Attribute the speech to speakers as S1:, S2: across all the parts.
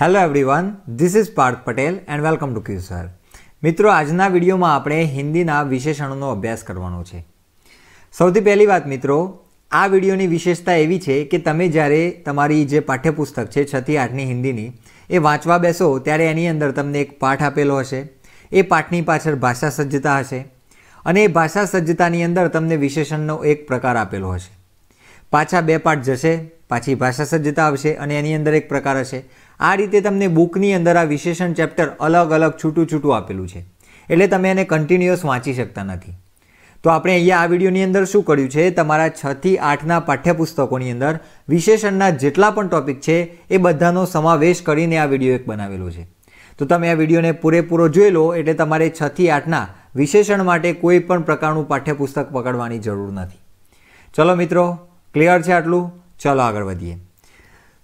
S1: hello everyone this is Parth Patel and welcome to Q sir મિત્રો આજના વિડીયોમાં આપણે હિન્દીના વિશેષણોનો અભ્યાસ કરવાનો છે સૌથી પહેલી વાત મિત્રો આ વિડીયોની વિશેષતા એવી છે કે તમે જ્યારે તમારી જે પાઠ્યપુસ્તક છે છથી આઠની હિન્દીની એ વાંચવા બેસો ત્યારે એની અંદર તમને એક પાઠ આપેલો હશે એ પાઠની પાછળ ભાષા સજ્જતા હશે અને એ ભાષા સજ્જતાની અંદર તમને વિશેષણનો એક પ્રકાર આપેલો હશે પાછા બે પાઠ જશે પાછી ભાષા સજ્જતા આવશે અને એની અંદર એક પ્રકાર હશે આ રીતે તમને બુકની અંદર આ વિશેષણ ચેપ્ટર અલગ અલગ છૂટું છૂટું આપેલું છે એટલે તમે એને કન્ટિન્યુઅસ વાંચી શકતા નથી તો આપણે અહીંયા આ વિડીયોની અંદર શું કર્યું છે તમારા છથી આઠના પાઠ્યપુસ્તકોની અંદર વિશેષણના જેટલા પણ ટોપિક છે એ બધાનો સમાવેશ કરીને આ વિડીયો એક બનાવેલો છે તો તમે આ વિડીયોને પૂરેપૂરો જોઈ લો એટલે તમારે છથી આઠના વિશેષણ માટે કોઈ પણ પ્રકારનું પાઠ્યપુસ્તક પકડવાની જરૂર નથી ચલો મિત્રો ક્લિયર છે આટલું ચલો આગળ વધીએ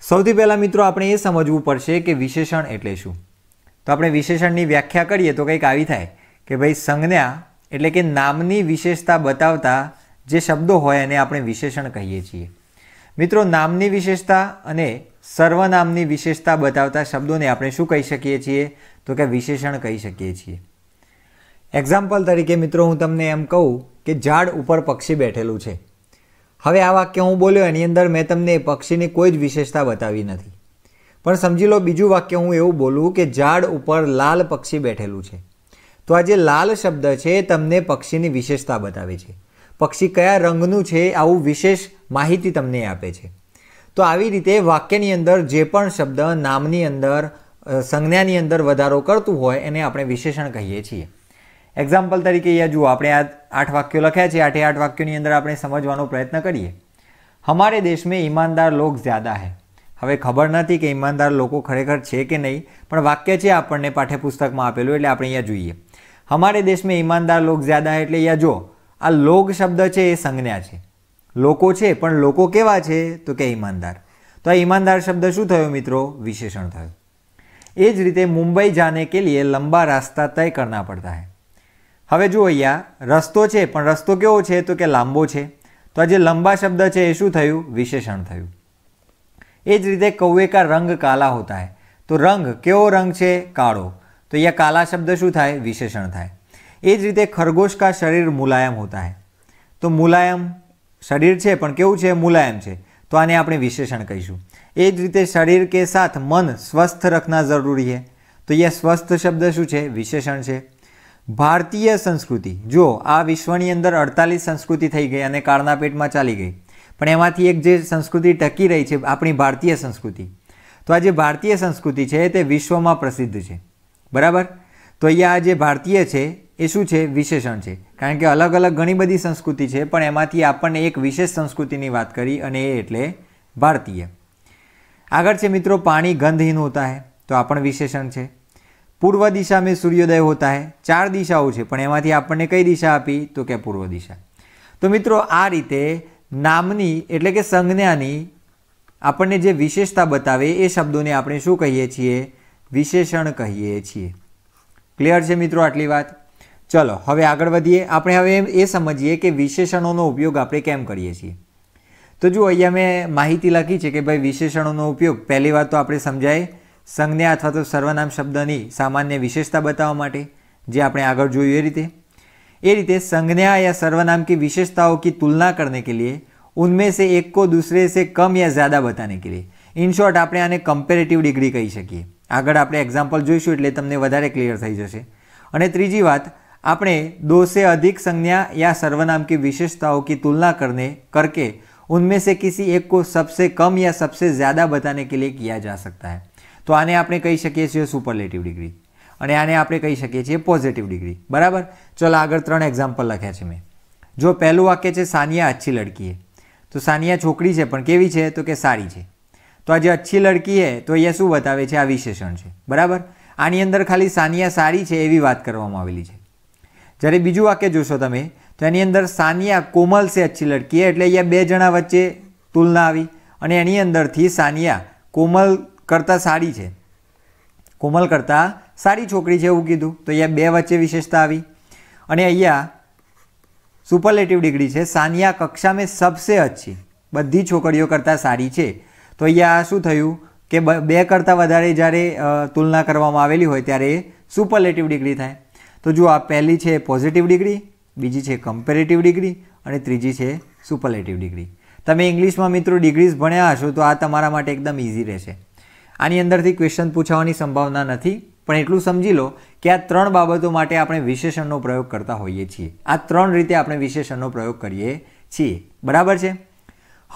S1: સૌથી પહેલાં મિત્રો આપણે એ સમજવું પડશે કે વિશેષણ એટલે શું તો આપણે વિશેષણની વ્યાખ્યા કરીએ તો કંઈક આવી થાય કે ભાઈ સંજ્ઞા એટલે કે નામની વિશેષતા બતાવતા જે શબ્દો હોય એને આપણે વિશેષણ કહીએ છીએ મિત્રો નામની વિશેષતા અને સર્વનામની વિશેષતા બતાવતા શબ્દોને આપણે શું કહી શકીએ છીએ તો કે વિશેષણ કહી શકીએ છીએ એક્ઝામ્પલ તરીકે મિત્રો હું તમને એમ કહું કે ઝાડ ઉપર પક્ષી બેઠેલું છે હવે આ વાક્ય હું બોલ્યો એની અંદર મેં તમને પક્ષીની કોઈ જ વિશેષતા બતાવી નથી પણ સમજી લો બીજું વાક્ય હું એવું બોલું કે ઝાડ ઉપર લાલ પક્ષી બેઠેલું છે તો આ જે લાલ શબ્દ છે એ તમને પક્ષીની વિશેષતા બતાવે છે પક્ષી કયા રંગનું છે આવું વિશેષ માહિતી તમને આપે છે તો આવી રીતે વાક્યની અંદર જે પણ શબ્દ નામની અંદર સંજ્ઞાની અંદર વધારો કરતું હોય એને આપણે વિશેષણ કહીએ છીએ એક્ઝામ્પલ તરીકે અહીંયા જુઓ આપણે આ આઠ વાક્યો લખ્યા છે આઠે આઠ વાક્યોની અંદર આપણે સમજવાનો પ્રયત્ન કરીએ હમારે દેશમાં ઈમાનદાર લોક જ્યાદા હે હવે ખબર નથી કે ઈમાનદાર લોકો ખરેખર છે કે નહીં પણ વાક્ય છે આપણને પાઠ્યપુસ્તકમાં આપેલું એટલે આપણે અહીંયા જોઈએ હમારે દેશમાં ઈમાનદાર લોક જ્યાદા હૈ એટલે અહીંયા જો આ લોક શબ્દ છે એ સંજ્ઞા છે લોકો છે પણ લોકો કેવા છે તો કે ઈમાનદાર તો આ ઈમાનદાર શબ્દ શું થયો મિત્રો વિશેષણ થયો એ જ રીતે મુંબઈ જાને કે લીએ લંબા રાસ્તા તય કરના પડતા હૈ હવે જુઓ અહીંયા રસ્તો છે પણ રસ્તો કેવો છે તો કે લાંબો છે તો આ જે લંબા શબ્દ છે એ શું થયું વિશેષણ થયું એ જ રીતે કૌએ કા રંગ કાલા હોતા હે તો રંગ કેવો રંગ છે કાળો તો અહીંયા કાલા શબ્દ શું થાય વિશેષણ થાય એ જ રીતે ખરગોશ કા શરીર મુલાયમ હોતા હે તો મુલાયમ શરીર છે પણ કેવું છે મુલાયમ છે તો આને આપણે વિશેષણ કહીશું એ જ રીતે શરીર કે સાથ મન સ્વસ્થ રખના જરૂરી છે તો અહીંયા સ્વસ્થ શબ્દ શું છે વિશેષણ છે ભારતીય સંસ્કૃતિ જો આ વિશ્વની અંદર અડતાલીસ સંસ્કૃતિ થઈ ગઈ અને કાળના પેટમાં ચાલી ગઈ પણ એમાંથી એક જે સંસ્કૃતિ ટકી રહી છે આપણી ભારતીય સંસ્કૃતિ તો આ જે ભારતીય સંસ્કૃતિ છે તે વિશ્વમાં પ્રસિદ્ધ છે બરાબર તો અહીંયા આ જે ભારતીય છે એ શું છે વિશેષણ છે કારણ કે અલગ અલગ ઘણી બધી સંસ્કૃતિ છે પણ એમાંથી આપણને એક વિશેષ સંસ્કૃતિની વાત કરી અને એ એટલે ભારતીય આગળ છે મિત્રો પાણી ગંધહીન હોતા હે તો આ પણ વિશેષણ છે પૂર્વ દિશા મેં સૂર્યોદય હોતા હે ચાર દિશાઓ છે પણ એમાંથી આપણને કઈ દિશા આપી તો કે પૂર્વ દિશા તો મિત્રો આ રીતે નામની એટલે કે સંજ્ઞાની આપણને જે વિશેષતા બતાવે એ શબ્દોને આપણે શું કહીએ છીએ વિશેષણ કહીએ છીએ ક્લિયર છે મિત્રો આટલી વાત ચલો હવે આગળ વધીએ આપણે હવે એમ એ સમજીએ કે વિશેષણોનો ઉપયોગ આપણે કેમ કરીએ છીએ તો જુઓ અહીંયા મેં માહિતી લખી છે કે ભાઈ વિશેષણોનો ઉપયોગ પહેલી વાર તો આપણે સમજાય સંજ્ઞા અથવા તો સર્વનામ શબ્દની સામાન્ય વિશેષતા બતાવવા માટે જે આપણે આગળ જોયું એ રીતે એ રીતે સંજ્ઞા યા સર્વનામ કી વિશેષતાઓ કી તુલના કરને કે લીએ ઉનમે સે એક કો દૂસરે સે કમ યા ज़्यादा બતાને કે लिए ઇન શોર્ટ આપણે આને કમ્પેરેટિવ ડિગ્રી કહી શકીએ આગળ આપણે એક્ઝામ્પલ જોઈશું એટલે તમને વધારે ક્લિયર થઈ જશે અને ત્રીજી વાત આપણે દો સે અધિક સંજ્ઞા યા સર્વનામ કી વિશેષતાઓ કી તુલના કરને કરકે ઉનમે સે કિસી એક કો સબસે કમ યા સબસે ज़्यादा બતાને કે लिए किया જા સકતા है તો આને આપણે કહી શકીએ છીએ સુપરલેટિવ ડિગ્રી અને આને આપણે કહી શકીએ છીએ પોઝિટિવ ડિગ્રી બરાબર ચલો આગળ ત્રણ એક્ઝામ્પલ લખ્યા છે મેં જો પહેલું વાક્ય છે સાનિયા અચ્છી લડકી હે તો સાનિયા છોકરી છે પણ કેવી છે તો કે સારી છે તો આ જે અચ્છી લડકી હે તો અહીંયા શું બતાવે છે આ વિશેષણ છે બરાબર આની અંદર ખાલી સાનિયા સારી છે એવી વાત કરવામાં આવેલી છે જ્યારે બીજું વાક્ય જોશો તમે તો એની અંદર સાનિયા કોમલ છે અચ્છી લડકી એટલે અહીંયા બે જણા વચ્ચે તુલના આવી અને એની અંદરથી સાનિયા કોમલ કરતાં સારી છે કોમલ કરતાં સારી છોકરી છે એવું કીધું તો અહીંયા બે વચ્ચે વિશેષતા આવી અને અહીંયા સુપરલેટિવ ડિગ્રી છે સાનિયા કક્ષા મેં સબસે અચ્છી બધી છોકરીઓ કરતાં સારી છે તો અહીંયા શું થયું કે બે કરતાં વધારે જ્યારે તુલના કરવામાં આવેલી હોય ત્યારે એ સુપરલેટિવ ડિગ્રી થાય તો જુઓ આ પહેલી છે પોઝિટિવ ડિગ્રી બીજી છે કમ્પેરેટિવ ડિગ્રી અને ત્રીજી છે સુપરલેટિવ ડિગ્રી તમે ઇંગ્લિશમાં મિત્રો ડિગ્રીઝ ભણ્યા હશો તો આ તમારા માટે એકદમ ઇઝી રહેશે આની અંદરથી ક્વેશ્ચન પૂછાવાની સંભાવના નથી પણ એટલું સમજી લો કે આ ત્રણ બાબતો માટે આપણે વિશેષણનો પ્રયોગ કરતા હોઈએ છીએ આ ત્રણ રીતે આપણે વિશેષણનો પ્રયોગ કરીએ છીએ બરાબર છે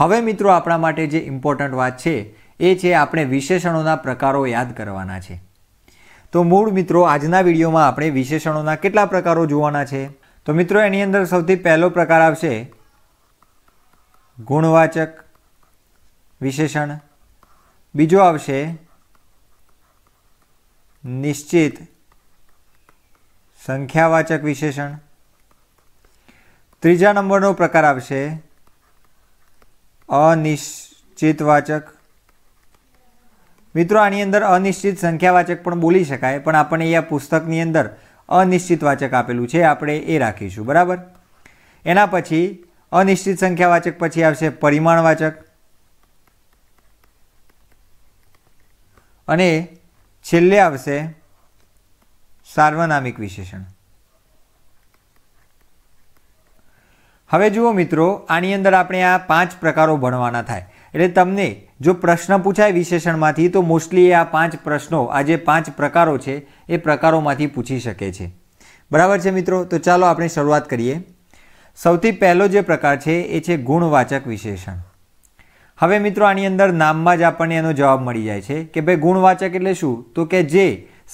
S1: હવે મિત્રો આપણા માટે જે ઇમ્પોર્ટન્ટ વાત છે એ છે આપણે વિશેષણોના પ્રકારો યાદ કરવાના છે તો મૂળ મિત્રો આજના વિડીયોમાં આપણે વિશેષણોના કેટલા પ્રકારો જોવાના છે તો મિત્રો એની અંદર સૌથી પહેલો પ્રકાર આવશે ગુણવાચક વિશેષણ બીજો આવશે નિશ્ચિત સંખ્યાવાચક વિશેષણ ત્રીજા નંબરનો પ્રકાર આવશે અનિશ્ચિતવાચક મિત્રો આની અંદર અનિશ્ચિત સંખ્યાવાચક પણ બોલી શકાય પણ આપણે એ પુસ્તકની અંદર અનિશ્ચિતવાચક આપેલું છે આપણે એ રાખીશું બરાબર એના પછી અનિશ્ચિત સંખ્યાવાચક પછી આવશે પરિમાણવાચક અને છેલ્લે આવશે સાર્વનામિક વિશેષણ હવે જુઓ મિત્રો આની અંદર આપણે આ પાંચ પ્રકારો ભણવાના થાય એટલે તમને જો પ્રશ્ન પૂછાય વિશેષણમાંથી તો મોસ્ટલી આ પાંચ પ્રશ્નો આ જે પાંચ પ્રકારો છે એ પ્રકારોમાંથી પૂછી શકે છે બરાબર છે મિત્રો તો ચાલો આપણે શરૂઆત કરીએ સૌથી પહેલો જે પ્રકાર છે એ છે ગુણવાચક વિશેષણ હવે મિત્રો આની અંદર નામમાં જ આપણને એનો જવાબ મળી જાય છે કે ભાઈ ગુણવાચક એટલે શું તો કે જે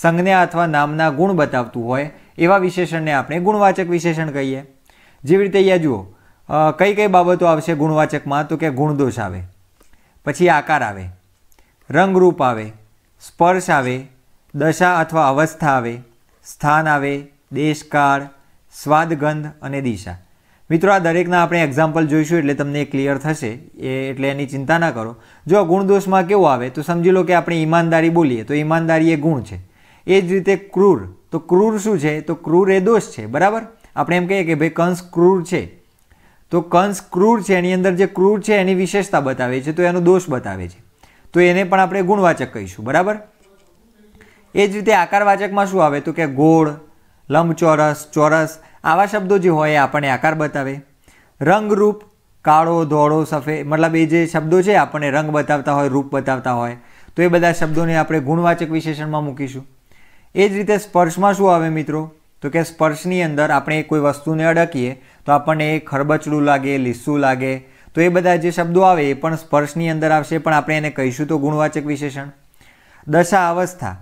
S1: સંજ્ઞા અથવા નામના ગુણ બતાવતું હોય એવા વિશેષણને આપણે ગુણવાચક વિશેષણ કહીએ જેવી રીતે અહીંયા જુઓ કઈ કઈ બાબતો આવશે ગુણવાચકમાં તો કે ગુણદોષ આવે પછી આકાર આવે રંગરૂપ આવે સ્પર્શ આવે દશા અથવા અવસ્થા આવે સ્થાન આવે દેશકાળ સ્વાદગંધ અને દિશા મિત્રો આ દરેકના આપણે એક્ઝામ્પલ જોઈશું એટલે તમને ક્લિયર થશે એ એટલે એની ચિંતા ના કરો જો આ ગુણદોષમાં કેવું આવે તો સમજી લો કે આપણે ઈમાનદારી બોલીએ તો ઈમાનદારી એ ગુણ છે એ જ રીતે ક્રૂર તો ક્રૂર શું છે તો ક્રૂર એ દોષ છે બરાબર આપણે એમ કહીએ કે ભાઈ કંસ ક્રૂર છે તો કંસ ક્રૂર છે એની અંદર જે ક્રૂર છે એની વિશેષતા બતાવે છે તો એનો દોષ બતાવે છે તો એને પણ આપણે ગુણવાચક કહીશું બરાબર એ જ રીતે આકારવાચકમાં શું આવે તો કે ગોળ લંબચોરસ ચોરસ આવા શબ્દો જે હોય એ આપણને આકાર બતાવે રંગરૂપ કાળો ધોળો સફેદ મતલબ એ જે શબ્દો છે આપણને રંગ બતાવતા હોય રૂપ બતાવતા હોય તો એ બધા શબ્દોને આપણે ગુણવાચક વિશેષણમાં મૂકીશું એ જ રીતે સ્પર્શમાં શું આવે મિત્રો તો કે સ્પર્શની અંદર આપણે કોઈ વસ્તુને અડકીએ તો આપણને એ ખરબચડું લાગે લીસું લાગે તો એ બધા જે શબ્દો આવે એ પણ સ્પર્શની અંદર આવશે પણ આપણે એને કહીશું તો ગુણવાચક વિશેષણ દશા અવસ્થા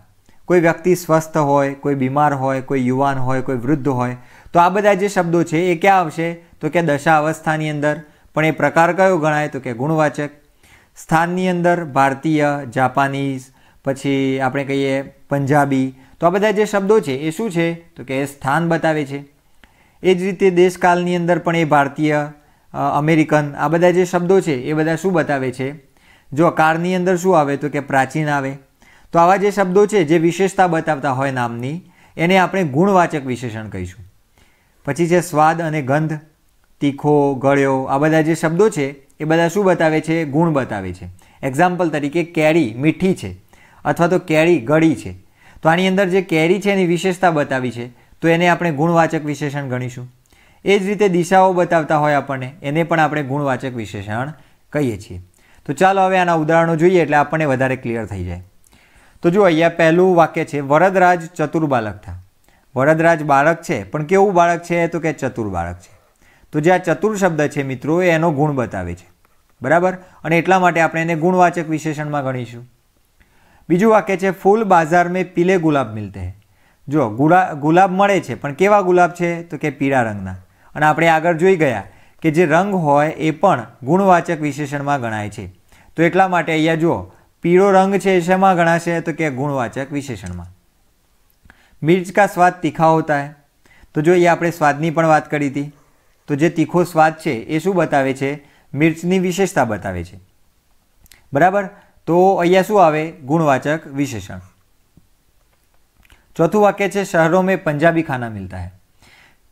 S1: કોઈ વ્યક્તિ સ્વસ્થ હોય કોઈ બીમાર હોય કોઈ યુવાન હોય કોઈ વૃદ્ધ હોય તો આ બધા જે શબ્દો છે એ ક્યાં આવશે તો કે દશા અવસ્થાની અંદર પણ એ પ્રકાર કયો ગણાય તો કે ગુણવાચક સ્થાનની અંદર ભારતીય જાપાનીઝ પછી આપણે કહીએ પંજાબી તો આ બધા જે શબ્દો છે એ શું છે તો કે એ સ્થાન બતાવે છે એ જ રીતે દેશકાલની અંદર પણ એ ભારતીય અમેરિકન આ બધા જે શબ્દો છે એ બધા શું બતાવે છે જો કારની અંદર શું આવે તો કે પ્રાચીન આવે તો આવા જે શબ્દો છે જે વિશેષતા બતાવતા હોય નામની એને આપણે ગુણવાચક વિશેષણ કહીશું પછી છે સ્વાદ અને ગંધ તીખો ગળ્યો આ બધા જે શબ્દો છે એ બધા શું બતાવે છે ગુણ બતાવે છે એક્ઝામ્પલ તરીકે કેરી મીઠી છે અથવા તો કેરી ગળી છે તો આની અંદર જે કેરી છે એની વિશેષતા બતાવી છે તો એને આપણે ગુણવાચક વિશેષણ ગણીશું એ જ રીતે દિશાઓ બતાવતા હોય આપણને એને પણ આપણે ગુણવાચક વિશેષણ કહીએ છીએ તો ચાલો હવે આના ઉદાહરણો જોઈએ એટલે આપણને વધારે ક્લિયર થઈ જાય તો જો અહીંયા પહેલું વાક્ય છે વરદરાજ ચતુર બાલક થા વરદરાજ બાળક છે પણ કેવું બાળક છે તો કે ચતુર બાળક છે તો જે આ ચતુર શબ્દ છે મિત્રો એ એનો ગુણ બતાવે છે બરાબર અને એટલા માટે આપણે એને ગુણવાચક વિશેષણમાં ગણીશું બીજું વાક્ય છે ફૂલ બાજાર મેં પીલે ગુલાબ મિલતે હૈ જો ગુલા ગુલાબ મળે છે પણ કેવા ગુલાબ છે તો કે પીળા રંગના અને આપણે આગળ જોઈ ગયા કે જે રંગ હોય એ પણ ગુણવાચક વિશેષણમાં ગણાય છે તો એટલા માટે અહીંયા જુઓ પીળો રંગ છે શેમાં ગણાશે તો કે ગુણવાચક વિશેષણમાં मिर्च કા સ્વાદ तीखा હોતા है તો એ આપણે સ્વાદની પણ વાત કરી હતી તો જે તીખો સ્વાદ છે એ શું બતાવે છે મિર્ચની વિશેષતા બતાવે છે બરાબર તો અહીંયા શું આવે ગુણવાચક વિશેષણ ચોથું વાક્ય છે શહેરો મેં પંજાબી ખાના મિલતા હૈ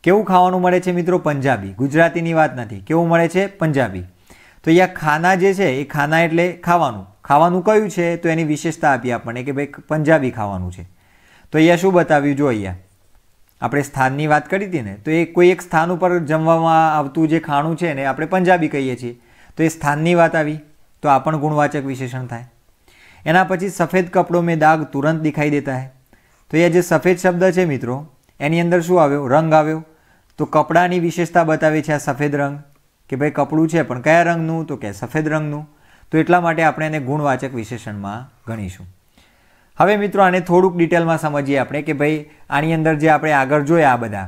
S1: કેવું ખાવાનું મળે છે મિત્રો પંજાબી ગુજરાતીની વાત નથી કેવું મળે છે પંજાબી તો અહીંયા ખાના જે છે એ ખાના એટલે ખાવાનું ખાવાનું કયું છે તો એની વિશેષતા આપી આપણને કે ભાઈ પંજાબી ખાવાનું છે તો અહીંયા શું બતાવ્યું જો અહીંયા આપણે સ્થાનની વાત કરી હતી ને તો એ કોઈ એક સ્થાન ઉપર જમવામાં આવતું જે ખાણું છે ને આપણે પંજાબી કહીએ છીએ તો એ સ્થાનની વાત આવી તો આ પણ ગુણવાચક વિશેષણ થાય એના પછી સફેદ કપડો મેં દાગ તુરંત દેખાઈ દેતા હે તો એ જે સફેદ શબ્દ છે મિત્રો એની અંદર શું આવ્યો રંગ આવ્યો તો કપડાની વિશેષતા બતાવે છે આ સફેદ રંગ કે ભાઈ કપડું છે પણ કયા રંગનું તો કે સફેદ રંગનું તો એટલા માટે આપણે એને ગુણવાચક વિશેષણમાં ગણીશું હવે મિત્રો આને થોડુંક ડિટેલમાં સમજીએ આપણે કે ભાઈ આની અંદર જે આપણે આગળ જોયા આ બધા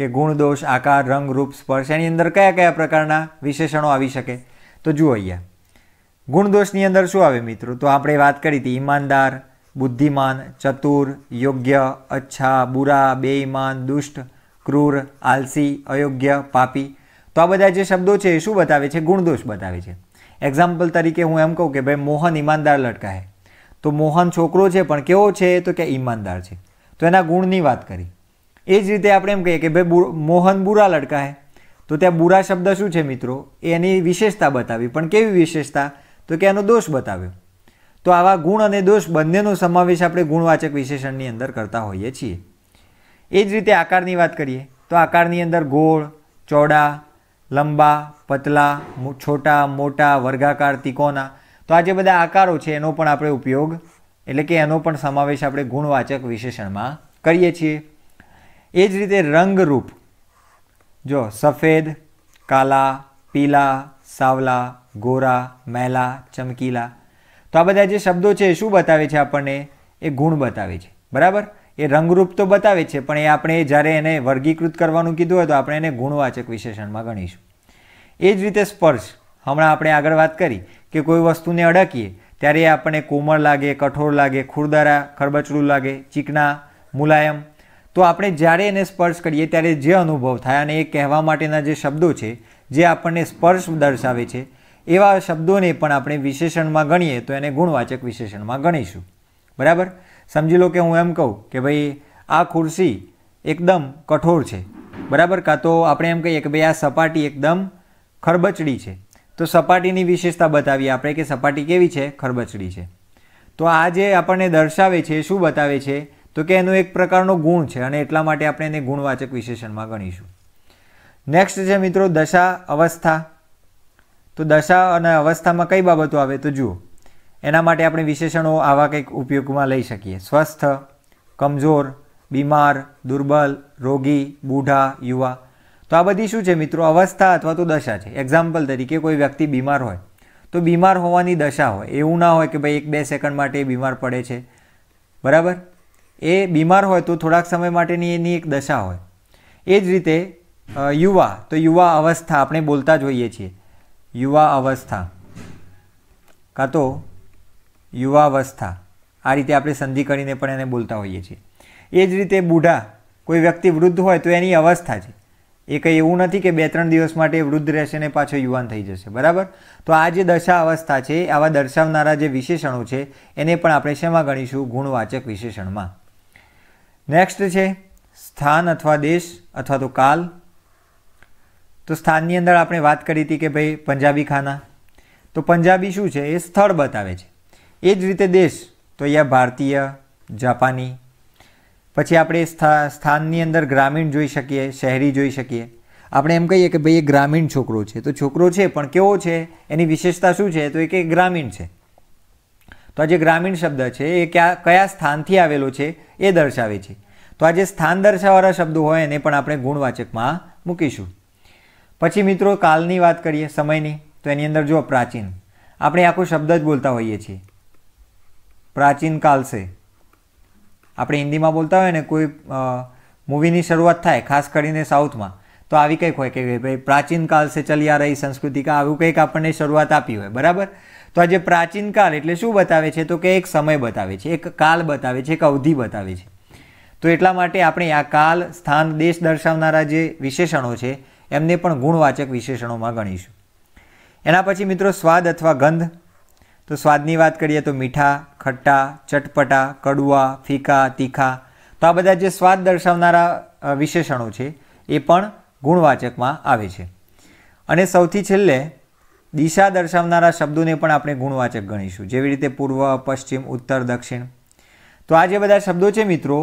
S1: કે ગુણદોષ આકાર રંગ રૂપ સ્પર્શ એની અંદર કયા કયા પ્રકારના વિશેષણો આવી શકે તો જુઓ અહીંયા ગુણદોષની અંદર શું આવે મિત્રો તો આપણે વાત કરી હતી ઈમાનદાર બુદ્ધિમાન ચતુર યોગ્ય અચ્છા બુરા બેઈમાન દુષ્ટ ક્રૂર આલસી અયોગ્ય પાપી તો આ બધા જે શબ્દો છે એ શું બતાવે છે ગુણદોષ બતાવે છે એક્ઝામ્પલ તરીકે હું એમ કહું કે ભાઈ મોહન ઈમાનદાર લટકાય તો મોહન છોકરો છે પણ કેવો છે તો કે ઈમાનદાર છે તો એના ગુણની વાત કરી એ જ રીતે આપણે એમ કહીએ કે ભાઈ મોહન બુરા લડકા હે તો ત્યાં બુરા શબ્દ શું છે મિત્રો એની વિશેષતા બતાવી પણ કેવી વિશેષતા તો કે એનો દોષ બતાવ્યો તો આવા ગુણ અને દોષ બંનેનો સમાવેશ આપણે ગુણવાચક વિશેષણની અંદર કરતા હોઈએ છીએ એ જ રીતે આકારની વાત કરીએ તો આકારની અંદર ગોળ ચોડા લંબા પતલા છોટા મોટા વર્ગાકાર તિકોના તો આ જે બધા આકારો છે એનો પણ આપણે ઉપયોગ એટલે કે એનો પણ સમાવેશ આપણે ગુણવાચક વિશેષણમાં કરીએ છીએ એ જ રીતે રંગરૂપ જો સફેદ કાલા પીલા સાવલા ગોરા મેલા ચમકીલા તો આ બધા જે શબ્દો છે એ શું બતાવે છે આપણને એ ગુણ બતાવે છે બરાબર એ રંગરૂપ તો બતાવે છે પણ એ આપણે જ્યારે એને વર્ગીકૃત કરવાનું કીધું હોય તો આપણે એને ગુણવાચક વિશેષણમાં ગણીશું એ જ રીતે સ્પર્શ હમણાં આપણે આગળ વાત કરી કે કોઈ વસ્તુને અડકીએ ત્યારે આપણને કોમળ લાગે કઠોર લાગે ખુરદારા ખરબચડું લાગે ચીકણા મુલાયમ તો આપણે જ્યારે એને સ્પર્શ કરીએ ત્યારે જે અનુભવ થાય અને એ કહેવા માટેના જે શબ્દો છે જે આપણને સ્પર્શ દર્શાવે છે એવા શબ્દોને પણ આપણે વિશેષણમાં ગણીએ તો એને ગુણવાચક વિશેષણમાં ગણીશું બરાબર સમજી લો કે હું એમ કહું કે ભાઈ આ ખુરશી એકદમ કઠોર છે બરાબર કાં તો આપણે એમ કહીએ કે ભાઈ આ સપાટી એકદમ ખરબચડી છે તો સપાટીની વિશેષતા બતાવીએ આપણે કે સપાટી કેવી છે ખરબચડી છે તો આ જે આપણને દર્શાવે છે એ શું બતાવે છે તો કે એનો એક પ્રકારનો ગુણ છે અને એટલા માટે આપણે એને ગુણવાચક વિશેષણમાં ગણીશું નેક્સ્ટ છે મિત્રો દશા અવસ્થા તો દશા અને અવસ્થામાં કઈ બાબતો આવે તો જુઓ એના માટે આપણે વિશેષણો આવા કંઈક ઉપયોગમાં લઈ શકીએ સ્વસ્થ કમજોર બીમાર દુર્બલ રોગી બૂઢા યુવા તો આ બધી શું છે મિત્રો અવસ્થા અથવા તો દશા છે એક્ઝામ્પલ તરીકે કોઈ વ્યક્તિ બીમાર હોય તો બીમાર હોવાની દશા હોય એવું ના હોય કે ભાઈ એક બે સેકન્ડ માટે બીમાર પડે છે બરાબર એ બીમાર હોય તો થોડાક સમય માટેની એની એક દશા હોય એ જ રીતે યુવા તો યુવા અવસ્થા આપણે બોલતા જોઈએ છીએ યુવા અવસ્થા કાં તો યુવાવસ્થા આ રીતે આપણે સંધિ કરીને પણ એને બોલતા હોઈએ છીએ એ જ રીતે બુઢા કોઈ વ્યક્તિ વૃદ્ધ હોય તો એની અવસ્થા છે એ કંઈ એવું નથી કે બે ત્રણ દિવસ માટે વૃદ્ધ રહેશે ને પાછો યુવાન થઈ જશે બરાબર તો આ જે દશા અવસ્થા છે આવા દર્શાવનારા જે વિશેષણો છે એને પણ આપણે શેમાં ગણીશું ગુણવાચક વિશેષણમાં નેક્સ્ટ છે સ્થાન અથવા દેશ અથવા તો કાલ તો સ્થાનની અંદર આપણે વાત કરી હતી કે ભાઈ પંજાબી ખાના તો પંજાબી શું છે એ સ્થળ બતાવે છે એ જ રીતે દેશ તો અહીંયા ભારતીય જાપાની પછી આપણે સ્થા સ્થાનની અંદર ગ્રામીણ જોઈ શકીએ શહેરી જોઈ શકીએ આપણે એમ કહીએ કે ભાઈ એ ગ્રામીણ છોકરો છે તો છોકરો છે પણ કેવો છે એની વિશેષતા શું છે તો એ કે ગ્રામીણ છે તો આ જે ગ્રામીણ શબ્દ છે એ કયા કયા સ્થાનથી આવેલો છે એ દર્શાવે છે તો આ જે સ્થાન દર્શાવવાળા શબ્દો હોય એને પણ આપણે ગુણવાચકમાં મૂકીશું પછી મિત્રો કાલની વાત કરીએ સમયની તો એની અંદર જો પ્રાચીન આપણે આખો શબ્દ જ બોલતા હોઈએ છીએ પ્રાચીન કાલ છે આપણે હિન્દીમાં બોલતા હોય ને કોઈ મૂવીની શરૂઆત થાય ખાસ કરીને સાઉથમાં તો આવી કંઈક હોય કે ભાઈ પ્રાચીન કાલ છે ચલી આ રહી સંસ્કૃતિ કા આવું કંઈક આપણને શરૂઆત આપી હોય બરાબર તો આજે પ્રાચીન કાળ એટલે શું બતાવે છે તો કે એક સમય બતાવે છે એક કાલ બતાવે છે એક અવધિ બતાવે છે તો એટલા માટે આપણે આ કાલ સ્થાન દેશ દર્શાવનારા જે વિશેષણો છે એમને પણ ગુણવાચક વિશેષણોમાં ગણીશું એના પછી મિત્રો સ્વાદ અથવા ગંધ તો સ્વાદની વાત કરીએ તો મીઠા ખટ્ટા ચટપટા કડવા ફીકા તીખા તો આ બધા જે સ્વાદ દર્શાવનારા વિશેષણો છે એ પણ ગુણવાચકમાં આવે છે અને સૌથી છેલ્લે દિશા દર્શાવનારા શબ્દોને પણ આપણે ગુણવાચક ગણીશું જેવી રીતે પૂર્વ પશ્ચિમ ઉત્તર દક્ષિણ તો આ જે બધા શબ્દો છે મિત્રો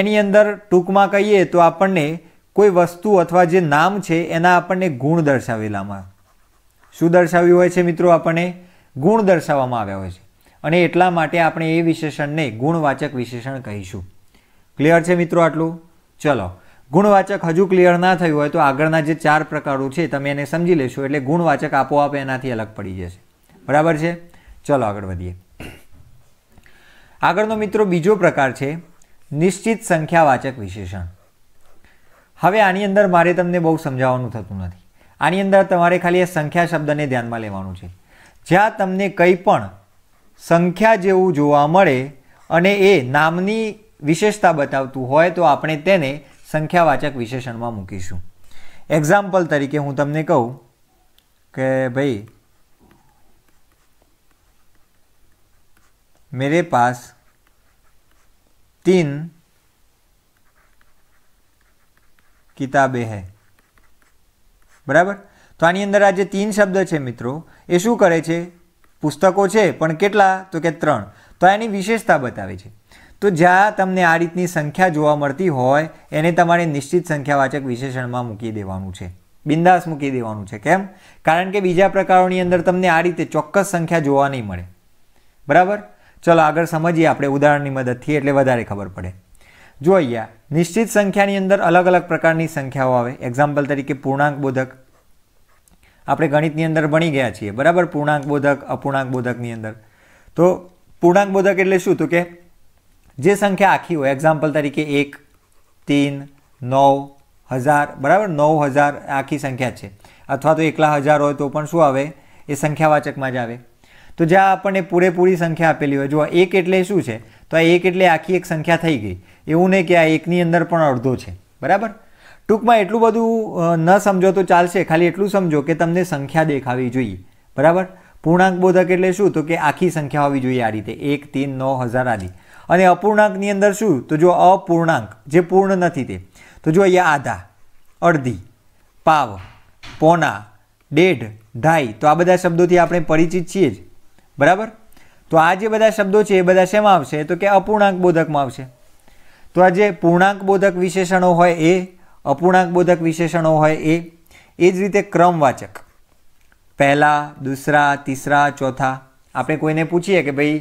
S1: એની અંદર ટૂંકમાં કહીએ તો આપણને કોઈ વસ્તુ અથવા જે નામ છે એના આપણને ગુણ દર્શાવેલામાં શું દર્શાવ્યું હોય છે મિત્રો આપણને ગુણ દર્શાવવામાં આવ્યા હોય છે અને એટલા માટે આપણે એ વિશેષણને ગુણવાચક વિશેષણ કહીશું ક્લિયર છે મિત્રો આટલું ચલો ગુણવાચક હજુ ક્લિયર ના થયું હોય તો આગળના જે ચાર પ્રકારો છે તમે એને સમજી લેશો એટલે ગુણવાચક આપોઆપ એનાથી અલગ પડી જશે બરાબર છે ચલો આગળ વધીએ આગળનો મિત્રો બીજો પ્રકાર છે નિશ્ચિત સંખ્યાવાચક વિશેષણ હવે આની અંદર મારે તમને બહુ સમજાવવાનું થતું નથી આની અંદર તમારે ખાલી એ સંખ્યા શબ્દને ધ્યાનમાં લેવાનું છે જ્યાં તમને કંઈ પણ સંખ્યા જેવું જોવા મળે અને એ નામની વિશેષતા બતાવતું હોય તો આપણે તેને સંખ્યાવાચક વિશેષણમાં મૂકીશું એક્ઝામ્પલ તરીકે હું તમને કહું કે ભાઈ મેરે પાસ તીન કિતાબે हैं બરાબર તો આની અંદર આ જે તીન શબ્દ છે મિત્રો એ શું કરે છે પુસ્તકો છે પણ કેટલા તો કે ત્રણ તો એની વિશેષતા બતાવે છે તો જ્યાં તમને આ રીતની સંખ્યા જોવા મળતી હોય એને તમારે નિશ્ચિત સંખ્યાવાચક વિશેષણમાં મૂકી દેવાનું છે બિંદાસ મૂકી દેવાનું છે કેમ કારણ કે બીજા પ્રકારોની અંદર તમને આ રીતે ચોક્કસ સંખ્યા જોવા નહીં મળે બરાબર ચલો આગળ સમજીએ આપણે ઉદાહરણની મદદથી એટલે વધારે ખબર પડે જો અહીંયા નિશ્ચિત સંખ્યાની અંદર અલગ અલગ પ્રકારની સંખ્યાઓ આવે એક્ઝામ્પલ તરીકે પૂર્ણાંક બોધક આપણે ગણિતની અંદર ભણી ગયા છીએ બરાબર પૂર્ણાંક બોધક અપૂર્ણાંક બોધકની અંદર તો પૂર્ણાંક બોધક એટલે શું તો કે જે સંખ્યા આખી હોય એક્ઝામ્પલ તરીકે એક તીન નવ હજાર બરાબર નવ હજાર આખી સંખ્યા છે અથવા તો એકલા હજાર હોય તો પણ શું આવે એ સંખ્યાવાચકમાં જ આવે તો જ્યાં આપણને પૂરેપૂરી સંખ્યા આપેલી હોય જો એક એટલે શું છે તો આ એક એટલે આખી એક સંખ્યા થઈ ગઈ એવું નહીં કે આ એકની અંદર પણ અડધો છે બરાબર ટૂંકમાં એટલું બધું ન સમજો તો ચાલશે ખાલી એટલું સમજો કે તમને સંખ્યા દેખાવી જોઈએ બરાબર પૂર્ણાંક બોધક એટલે શું તો કે આખી સંખ્યા હોવી જોઈએ આ રીતે એક તીન નવ હજાર આદિ અને અપૂર્ણાંકની અંદર શું તો જો અપૂર્ણાંક જે પૂર્ણ નથી તે તો જો અહીંયા આધા અડધી પાવ પોના ડેઢ ઢાઈ તો આ બધા શબ્દોથી આપણે પરિચિત છીએ જ બરાબર તો આ જે બધા શબ્દો છે એ બધા શેમાં આવશે તો કે અપૂર્ણાંક બોધકમાં આવશે તો આ જે પૂર્ણાંક બોધક વિશેષણો હોય એ અપૂર્ણાંક બોધક વિશેષણો હોય એ એ જ રીતે ક્રમવાચક પહેલા દૂસરા તીસરા ચોથા આપણે કોઈને પૂછીએ કે ભાઈ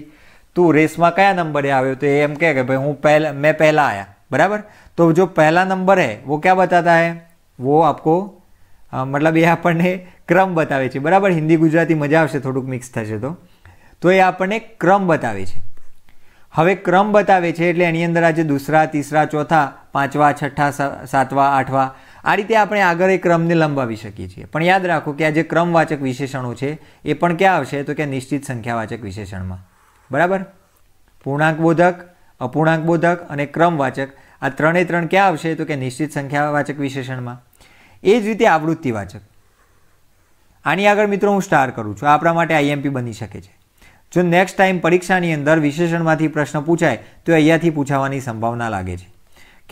S1: તું રેસમાં કયા નંબરે આવ્યો તો એ એમ કહે કે ભાઈ હું પહેલા મેં પહેલાં આવ્યા બરાબર તો જો પહેલા નંબર હે વો ક્યાં બતાતા હે વો આપકો મતલબ એ આપણને ક્રમ બતાવે છે બરાબર હિન્દી ગુજરાતી મજા આવશે થોડુંક મિક્સ થશે તો તો એ આપણને ક્રમ બતાવે છે હવે ક્રમ બતાવે છે એટલે એની અંદર આજે દૂસરા તીસરા ચોથા પાંચવા છઠ્ઠા સાતવા આઠવા આ રીતે આપણે આગળ એ ક્રમને લંબાવી શકીએ છીએ પણ યાદ રાખો કે આ જે ક્રમવાચક વિશેષણો છે એ પણ ક્યાં આવશે તો કે નિશ્ચિત સંખ્યાવાચક વિશેષણમાં બરાબર પૂર્ણાંક બોધક અપૂર્ણાંક બોધક અને ક્રમવાચક આ ત્રણે ત્રણ ક્યાં આવશે તો કે નિશ્ચિત સંખ્યાવાચક વિશેષણમાં એ જ રીતે આવૃત્તિવાચક આની આગળ મિત્રો હું સ્ટાર કરું છું આપણા માટે આઈએમપી બની શકે છે જો નેક્સ્ટ ટાઈમ પરીક્ષાની અંદર વિશેષણમાંથી પ્રશ્ન પૂછાય તો અહીંયાથી પૂછાવાની સંભાવના લાગે છે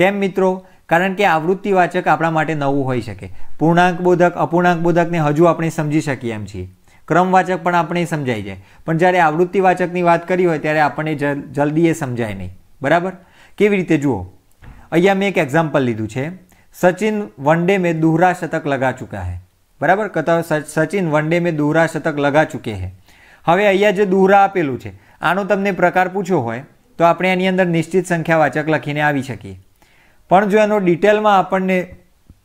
S1: કેમ મિત્રો કારણ કે આવૃત્તિવાચક આપણા માટે નવું હોઈ શકે પૂર્ણાંક બોધક અપૂર્ણાંક બોધકને હજુ આપણે સમજી શકીએ એમ છીએ ક્રમવાચક પણ આપણે સમજાઈ જાય પણ જ્યારે આવૃત્તિવાચકની વાત કરી હોય ત્યારે આપણને જલ્દી એ સમજાય નહીં બરાબર કેવી રીતે જુઓ અહીંયા મેં એક એક્ઝામ્પલ લીધું છે સચિન વન ડે મેં દુહરા શતક લગા ચૂક્યા હૈ બરાબર કહેતા સચિન વન ડે મેં દુહરા શતક લગા ચૂકે હૈ હવે અહીંયા જે દુહરા આપેલું છે આનો તમને પ્રકાર પૂછ્યો હોય તો આપણે એની અંદર નિશ્ચિત સંખ્યાવાચક લખીને આવી શકીએ પણ જો એનો ડિટેલમાં આપણને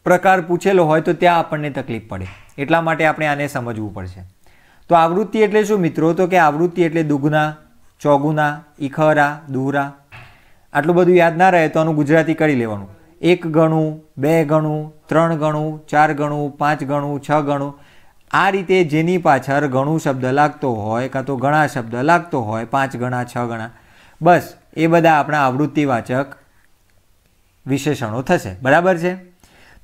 S1: પ્રકાર પૂછેલો હોય તો ત્યાં આપણને તકલીફ પડે એટલા માટે આપણે આને સમજવું પડશે તો આવૃત્તિ એટલે શું મિત્રો તો કે આવૃત્તિ એટલે દુગુના ચોગુના ઇખરા દુહરા આટલું બધું યાદ ના રહે તો આનું ગુજરાતી કરી લેવાનું એક ગણું બે ગણું ત્રણ ગણું ચાર ગણું પાંચ ગણું છ ગણું આ રીતે જેની પાછળ ઘણું શબ્દ લાગતો હોય કાં તો ઘણા શબ્દ લાગતો હોય પાંચ ગણા છ ગણા બસ એ બધા આપણા આવૃત્તિવાચક વિશેષણો થશે બરાબર છે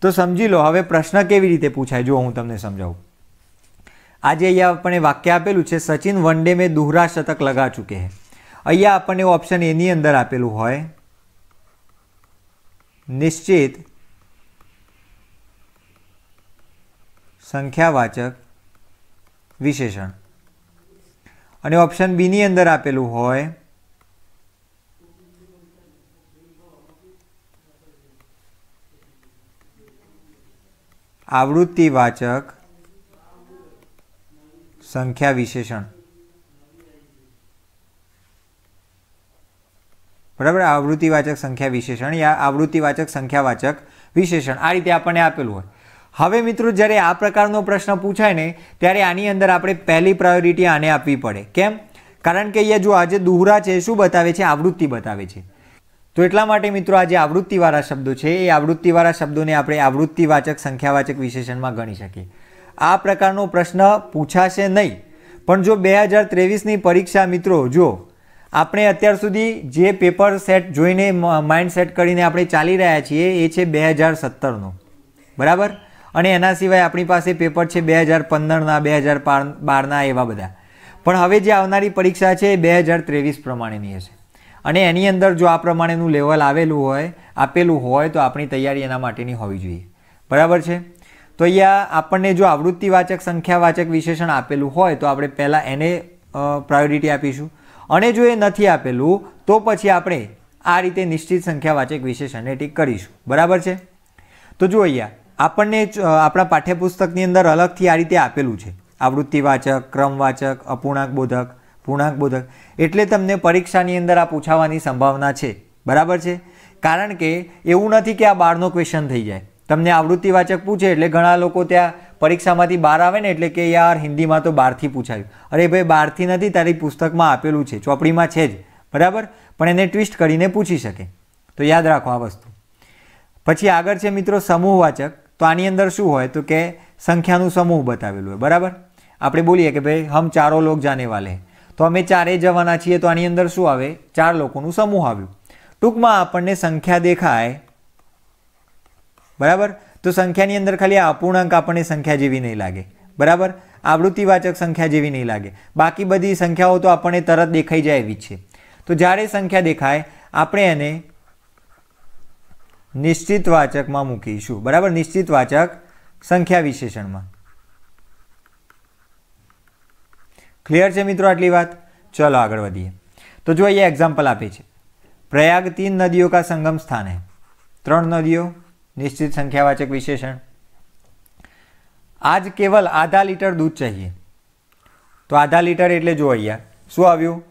S1: તો સમજી લો હવે પ્રશ્ન કેવી રીતે પૂછાય જો હું તમને સમજાવું આજે અહીંયા આપણને વાક્ય આપેલું છે સચિન વન ડે મેં દુહરા શતક લગા ચૂકે હે અહીંયા આપણને ઓપ્શન એની અંદર આપેલું હોય નિશ્ચિત સંખ્યાવાચક વિશેષણ અને ઓપ્શન બીની અંદર આપેલું હોય આવૃત્તિવાચક સંખ્યા વિશેષણ બરાબર આવૃત્તિવાચક સંખ્યા વિશેષણ યા આવૃત્તિવાચક સંખ્યાવાચક વિશેષણ આ રીતે આપણને આપેલું હોય હવે મિત્રો જ્યારે આ પ્રકારનો પ્રશ્ન પૂછાય ને ત્યારે આની અંદર આપણે પહેલી પ્રાયોરિટી આને આપવી પડે કેમ કારણ કે અહીંયા જો આજે દુહરા છે શું બતાવે છે આવૃત્તિ બતાવે છે તો એટલા માટે મિત્રો આજે આવૃત્તિવાળા શબ્દો છે એ આવૃત્તિવાળા શબ્દોને આપણે આવૃત્તિવાચક સંખ્યાવાચક વિશેષણમાં ગણી શકીએ આ પ્રકારનો પ્રશ્ન પૂછાશે નહીં પણ જો બે હજાર ત્રેવીસની પરીક્ષા મિત્રો જો આપણે અત્યાર સુધી જે પેપર સેટ જોઈને માઇન્ડ સેટ કરીને આપણે ચાલી રહ્યા છીએ એ છે બે હજાર સત્તરનો બરાબર અને એના સિવાય આપણી પાસે પેપર છે બે હજાર પંદરના બે હજાર બારના એવા બધા પણ હવે જે આવનારી પરીક્ષા છે એ બે હજાર ત્રેવીસ પ્રમાણેની હશે અને એની અંદર જો આ પ્રમાણેનું લેવલ આવેલું હોય આપેલું હોય તો આપણી તૈયારી એના માટેની હોવી જોઈએ બરાબર છે તો અહીંયા આપણને જો આવૃત્તિવાચક સંખ્યાવાચક વિશેષણ આપેલું હોય તો આપણે પહેલાં એને પ્રાયોરિટી આપીશું અને જો એ નથી આપેલું તો પછી આપણે આ રીતે નિશ્ચિત સંખ્યાવાચક વિશેષણને ટીક કરીશું બરાબર છે તો જો અહીંયા આપણને આપણા પાઠ્યપુસ્તકની અંદર અલગથી આ રીતે આપેલું છે આવૃત્તિવાચક ક્રમવાચક અપૂર્ણાંક બોધક પૂર્ણાંક બોધક એટલે તમને પરીક્ષાની અંદર આ પૂછાવાની સંભાવના છે બરાબર છે કારણ કે એવું નથી કે આ બારનો ક્વેશ્ચન થઈ જાય તમને આવૃત્તિવાચક પૂછે એટલે ઘણા લોકો ત્યાં પરીક્ષામાંથી બહાર આવે ને એટલે કે યાર હિન્દીમાં તો બહારથી પૂછાયું અરે ભાઈ બહારથી નથી તારી પુસ્તકમાં આપેલું છે ચોપડીમાં છે જ બરાબર પણ એને ટ્વિસ્ટ કરીને પૂછી શકે તો યાદ રાખો આ વસ્તુ પછી આગળ છે મિત્રો સમૂહવાચક તો આની અંદર શું હોય તો કે સંખ્યાનું સમૂહ બતાવેલું હોય બરાબર આપણે બોલીએ કે ભાઈ હમ ચારો લોક જાને વાલે તો અમે ચારે જવાના છીએ તો આની અંદર શું આવે ચાર લોકોનું સમૂહ આવ્યું ટૂંકમાં આપણને સંખ્યા દેખાય બરાબર તો સંખ્યાની અંદર ખાલી આ અપૂર્ણાંક આપણને સંખ્યા જેવી નહીં લાગે બરાબર આવૃત્તિવાચક સંખ્યા જેવી નહીં લાગે બાકી બધી સંખ્યાઓ તો આપણને તરત દેખાઈ જાય એવી છે તો જ્યારે સંખ્યા દેખાય આપણે એને નિશ્ચિત વાચકમાં મૂકીશું બરાબર નિશ્ચિત વાચક સંખ્યા વિશેષણમાં ક્લિયર છે મિત્રો આટલી વાત ચલો આગળ વધીએ તો જો અહીંયા એક્ઝામ્પલ આપે છે પ્રયાગ તીન નદીઓ કા સંગમ સ્થાન હે ત્રણ નદીઓ નિશ્ચિત સંખ્યાવાચક વિશેષણ આજ કેવલ આધા લીટર દૂધ ચાહીએ તો આધા લીટર એટલે જો અહીંયા શું આવ્યું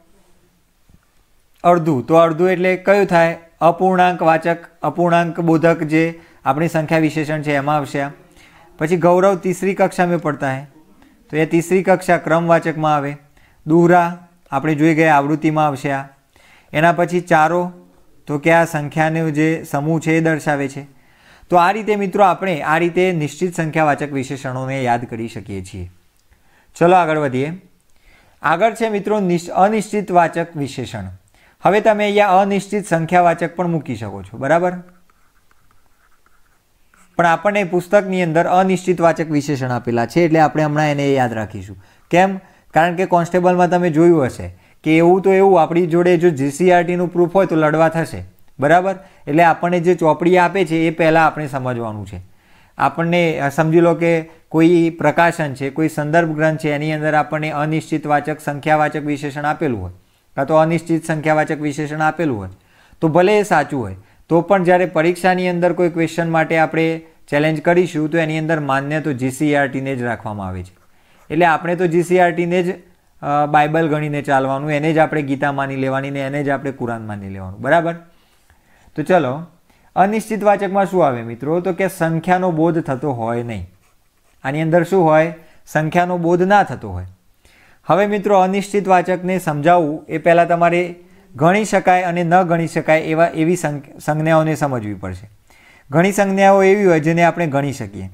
S1: અડધું તો અડધું એટલે કયું થાય અપૂર્ણાંક વાચક અપૂર્ણાંક બોધક જે આપણી સંખ્યા વિશેષણ છે એમાં આવશે પછી ગૌરવ તીસરી કક્ષામાં પડતા હે તો એ તીસરી કક્ષા ક્રમવાચકમાં આવે દુહરા આપણે જોઈ ગયા આવૃત્તિમાં આવશે આ એના પછી ચારો તો કે આ સંખ્યાનો જે સમૂહ છે એ દર્શાવે છે તો આ રીતે મિત્રો આપણે આ રીતે નિશ્ચિત સંખ્યાવાચક વિશેષણોને યાદ કરી શકીએ છીએ ચલો આગળ વધીએ આગળ છે મિત્રો અનિશ્ચિત વાચક વિશેષણ હવે તમે અહીંયા અનિશ્ચિત સંખ્યાવાચક પણ મૂકી શકો છો બરાબર પણ આપણને પુસ્તકની અંદર અનિશ્ચિત વાચક વિશેષણ આપેલા છે એટલે આપણે હમણાં એને યાદ રાખીશું કેમ કારણ કે કોન્સ્ટેબલમાં તમે જોયું હશે કે એવું તો એવું આપણી જોડે જો જીસીઆરટીનું પ્રૂફ હોય તો લડવા થશે બરાબર એટલે આપણને જે ચોપડી આપે છે એ પહેલાં આપણે સમજવાનું છે આપણને સમજી લો કે કોઈ પ્રકાશન છે કોઈ સંદર્ભ ગ્રંથ છે એની અંદર આપણને અનિશ્ચિત વાચક સંખ્યાવાચક વિશેષણ આપેલું હોય કાં તો અનિશ્ચિત સંખ્યાવાચક વિશેષણ આપેલું હોય તો ભલે એ સાચું હોય તો પણ જ્યારે પરીક્ષાની અંદર કોઈ ક્વેશ્ચન માટે આપણે ચેલેન્જ કરીશું તો એની અંદર માન્ય તો જીસીઆરટીને e જ રાખવામાં આવે છે એટલે આપણે તો જીસીઆરટીને e જ બાઇબલ ગણીને ચાલવાનું એને જ આપણે ગીતા માની લેવાની ને એને જ આપણે કુરાન માની લેવાનું બરાબર તો ચલો વાચકમાં શું આવે મિત્રો તો કે સંખ્યાનો બોધ થતો હોય નહીં આની અંદર શું હોય સંખ્યાનો બોધ ના થતો હોય હવે મિત્રો અનિશ્ચિત વાચકને સમજાવવું એ પહેલાં તમારે ગણી શકાય અને ન ગણી શકાય એવા એવી સંજ્ઞાઓને સમજવી પડશે ઘણી સંજ્ઞાઓ એવી હોય જેને આપણે ગણી શકીએ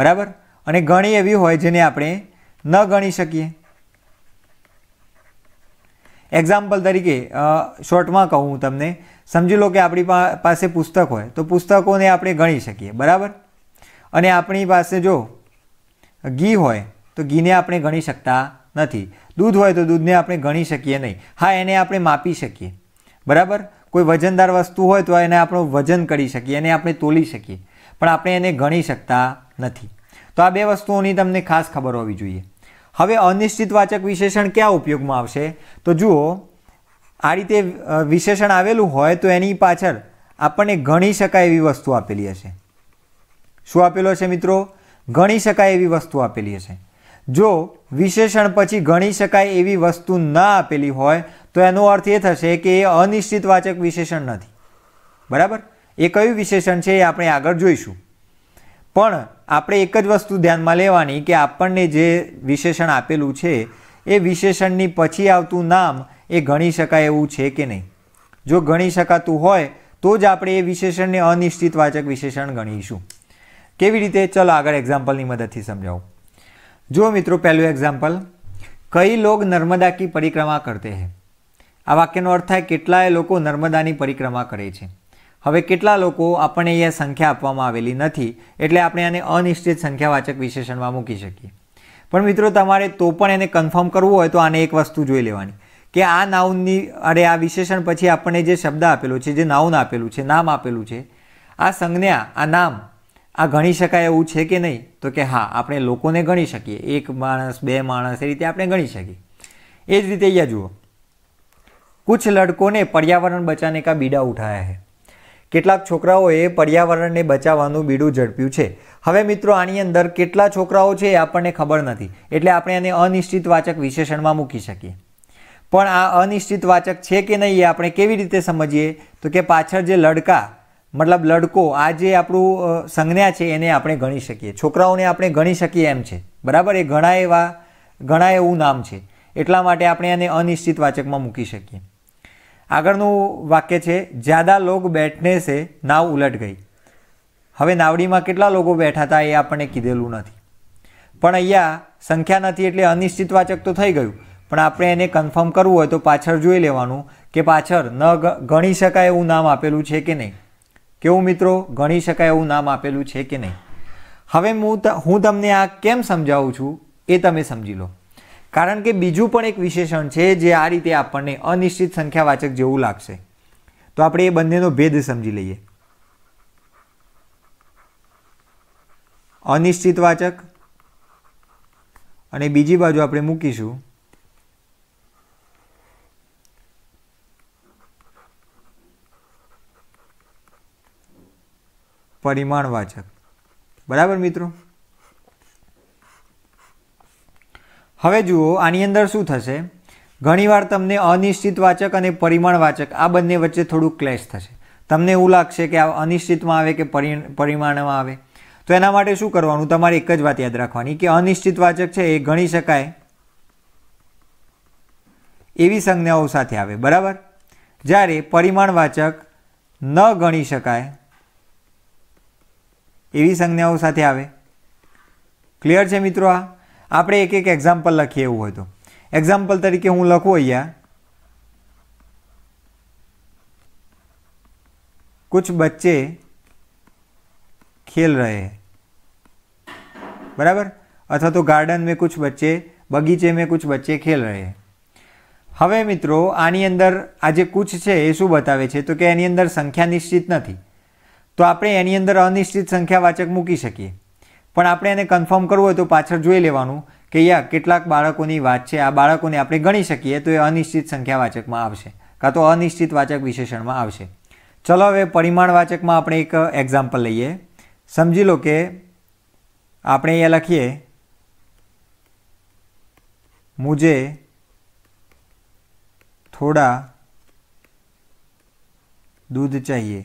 S1: બરાબર અને ઘણી એવી હોય જેને આપણે ન ગણી શકીએ એક્ઝામ્પલ તરીકે શોર્ટમાં કહું હું તમને સમજી લો કે આપણી પાસે પુસ્તક હોય તો પુસ્તકોને આપણે ગણી શકીએ બરાબર અને આપણી પાસે જો ઘી હોય તો ઘીને આપણે ગણી શકતા નથી દૂધ હોય તો દૂધને આપણે ગણી શકીએ નહીં હા એને આપણે માપી શકીએ બરાબર કોઈ વજનદાર વસ્તુ હોય તો એને આપણું વજન કરી શકીએ એને આપણે તોલી શકીએ પણ આપણે એને ગણી શકતા નથી તો આ બે વસ્તુઓની તમને ખાસ ખબર હોવી જોઈએ હવે અનિશ્ચિત વાચક વિશેષણ ક્યાં ઉપયોગમાં આવશે તો જુઓ આ રીતે વિશેષણ આવેલું હોય તો એની પાછળ આપણને ગણી શકાય એવી વસ્તુ આપેલી હશે શું આપેલો છે મિત્રો ગણી શકાય એવી વસ્તુ આપેલી હશે જો વિશેષણ પછી ગણી શકાય એવી વસ્તુ ના આપેલી હોય તો એનો અર્થ એ થશે કે એ અનિશ્ચિત વાચક વિશેષણ નથી બરાબર એ કયું વિશેષણ છે એ આપણે આગળ જોઈશું પણ આપણે એક જ વસ્તુ ધ્યાનમાં લેવાની કે આપણને જે વિશેષણ આપેલું છે એ વિશેષણની પછી આવતું નામ એ ગણી શકાય એવું છે કે નહીં જો ગણી શકાતું હોય તો જ આપણે એ વિશેષણને અનિશ્ચિત વાચક વિશેષણ ગણીશું કેવી રીતે ચલો આગળ એક્ઝામ્પલની મદદથી સમજાવું જુઓ મિત્રો પહેલું એક્ઝામ્પલ કઈ લોગ નર્મદા કી પરિક્રમા કરતે હે આ વાક્યનો અર્થ થાય કેટલાય લોકો નર્મદાની પરિક્રમા કરે છે હવે કેટલા લોકો આપણને અહીંયા સંખ્યા આપવામાં આવેલી નથી એટલે આપણે આને અનિશ્ચિત સંખ્યાવાચક વિશેષણમાં મૂકી શકીએ પણ મિત્રો તમારે તો પણ એને કન્ફર્મ કરવું હોય તો આને એક વસ્તુ જોઈ લેવાની કે આ નાઉનની અરે આ વિશેષણ પછી આપણને જે શબ્દ આપેલો છે જે નાઉન આપેલું છે નામ આપેલું છે આ સંજ્ઞા આ નામ આ ગણી શકાય એવું છે કે નહીં તો કે હા આપણે લોકોને ગણી શકીએ એક માણસ બે માણસ એ રીતે આપણે ગણી શકીએ એ જ રીતે અહીંયા જુઓ કુછ લડકોને પર્યાવરણ બચાને કા બીડા ઉઠાયા હે કેટલાક છોકરાઓએ પર્યાવરણને બચાવવાનું બીડું ઝડપ્યું છે હવે મિત્રો આની અંદર કેટલા છોકરાઓ છે એ આપણને ખબર નથી એટલે આપણે આને વાચક વિશેષણમાં મૂકી શકીએ પણ આ અનિશ્ચિત વાચક છે કે નહીં એ આપણે કેવી રીતે સમજીએ તો કે પાછળ જે લડકા મતલબ લડકો આ જે આપણું સંજ્ઞા છે એને આપણે ગણી શકીએ છોકરાઓને આપણે ગણી શકીએ એમ છે બરાબર એ ઘણા એવા ઘણા એવું નામ છે એટલા માટે આપણે એને અનિશ્ચિત વાચકમાં મૂકી શકીએ આગળનું વાક્ય છે જ્યાદા લોગ બેઠને છે નાવ ઉલટ ગઈ હવે નાવડીમાં કેટલા લોકો બેઠા હતા એ આપણને કીધેલું નથી પણ અહીંયા સંખ્યા નથી એટલે અનિશ્ચિત વાચક તો થઈ ગયું પણ આપણે એને કન્ફર્મ કરવું હોય તો પાછળ જોઈ લેવાનું કે પાછળ ન ગણી શકાય એવું નામ આપેલું છે કે નહીં કેવું મિત્રો ગણી શકાય એવું નામ આપેલું છે કે નહીં હવે હું હું તમને આ કેમ સમજાવું છું એ તમે સમજી લો કારણ કે બીજું પણ એક વિશેષણ છે જે આ રીતે આપણને અનિશ્ચિત સંખ્યાવાચક જેવું લાગશે તો આપણે એ બંનેનો ભેદ સમજી લઈએ અનિશ્ચિત વાચક અને બીજી બાજુ આપણે મૂકીશું પરિમાણવાચક બરાબર મિત્રો હવે જુઓ આની અંદર શું થશે ઘણીવાર તમને અનિશ્ચિત વાચક અને પરિમાણવાચક આ બંને વચ્ચે થોડું ક્લેશ થશે તમને એવું લાગશે કે આ અનિશ્ચિતમાં આવે કે પરિ પરિમાણમાં આવે તો એના માટે શું કરવાનું તમારે એક જ વાત યાદ રાખવાની કે અનિશ્ચિત વાચક છે એ ગણી શકાય એવી સંજ્ઞાઓ સાથે આવે બરાબર જ્યારે પરિમાણવાચક ન ગણી શકાય એવી સંજ્ઞાઓ સાથે આવે ક્લિયર છે મિત્રો આ આપણે એક એક એક્ઝામ્પલ લખીએ એવું હોય તો એક્ઝામ્પલ તરીકે હું લખું અહીંયા કુછ બચ્ચે ખેલ રહે બરાબર અથવા તો ગાર્ડન મેં કુછ બચ્ચે બગીચે મેં કુછ બચ્ચે ખેલ રહે હવે મિત્રો આની અંદર આ જે કુછ છે એ શું બતાવે છે તો કે એની અંદર સંખ્યા નિશ્ચિત નથી તો આપણે એની અંદર અનિશ્ચિત સંખ્યાવાચક મૂકી શકીએ પણ આપણે એને કન્ફર્મ કરવું હોય તો પાછળ જોઈ લેવાનું કે યા કેટલાક બાળકોની વાત છે આ બાળકોને આપણે ગણી શકીએ તો એ અનિશ્ચિત સંખ્યાવાચકમાં આવશે કાં તો અનિશ્ચિત વાચક વિશેષણમાં આવશે ચલો હવે પરિમાણવાચકમાં આપણે એક એક્ઝામ્પલ લઈએ સમજી લો કે આપણે અહીંયા લખીએ મુજે થોડા દૂધ ચાહીએ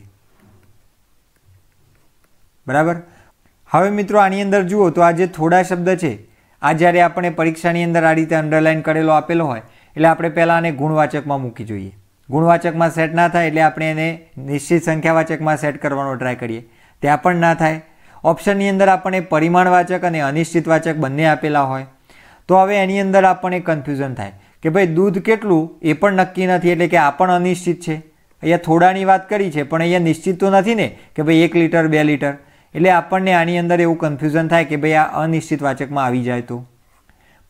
S1: બરાબર હવે મિત્રો આની અંદર જુઓ તો આ જે થોડા શબ્દ છે આ જ્યારે આપણે પરીક્ષાની અંદર આ રીતે અંડરલાઇન કરેલો આપેલો હોય એટલે આપણે પહેલાં આને ગુણવાચકમાં મૂકી જોઈએ ગુણવાચકમાં સેટ ના થાય એટલે આપણે એને નિશ્ચિત સંખ્યાવાચકમાં સેટ કરવાનો ટ્રાય કરીએ ત્યાં પણ ના થાય ઓપ્શનની અંદર આપણને પરિમાણવાચક અને અનિશ્ચિતવાચક બંને આપેલા હોય તો હવે એની અંદર આપણને કન્ફ્યુઝન થાય કે ભાઈ દૂધ કેટલું એ પણ નક્કી નથી એટલે કે આ પણ અનિશ્ચિત છે અહીંયા થોડાની વાત કરી છે પણ અહીંયા નિશ્ચિત તો નથી ને કે ભાઈ એક લીટર બે લીટર એટલે આપણને આની અંદર એવું કન્ફ્યુઝન થાય કે ભાઈ આ અનિશ્ચિત વાચકમાં આવી જાય તો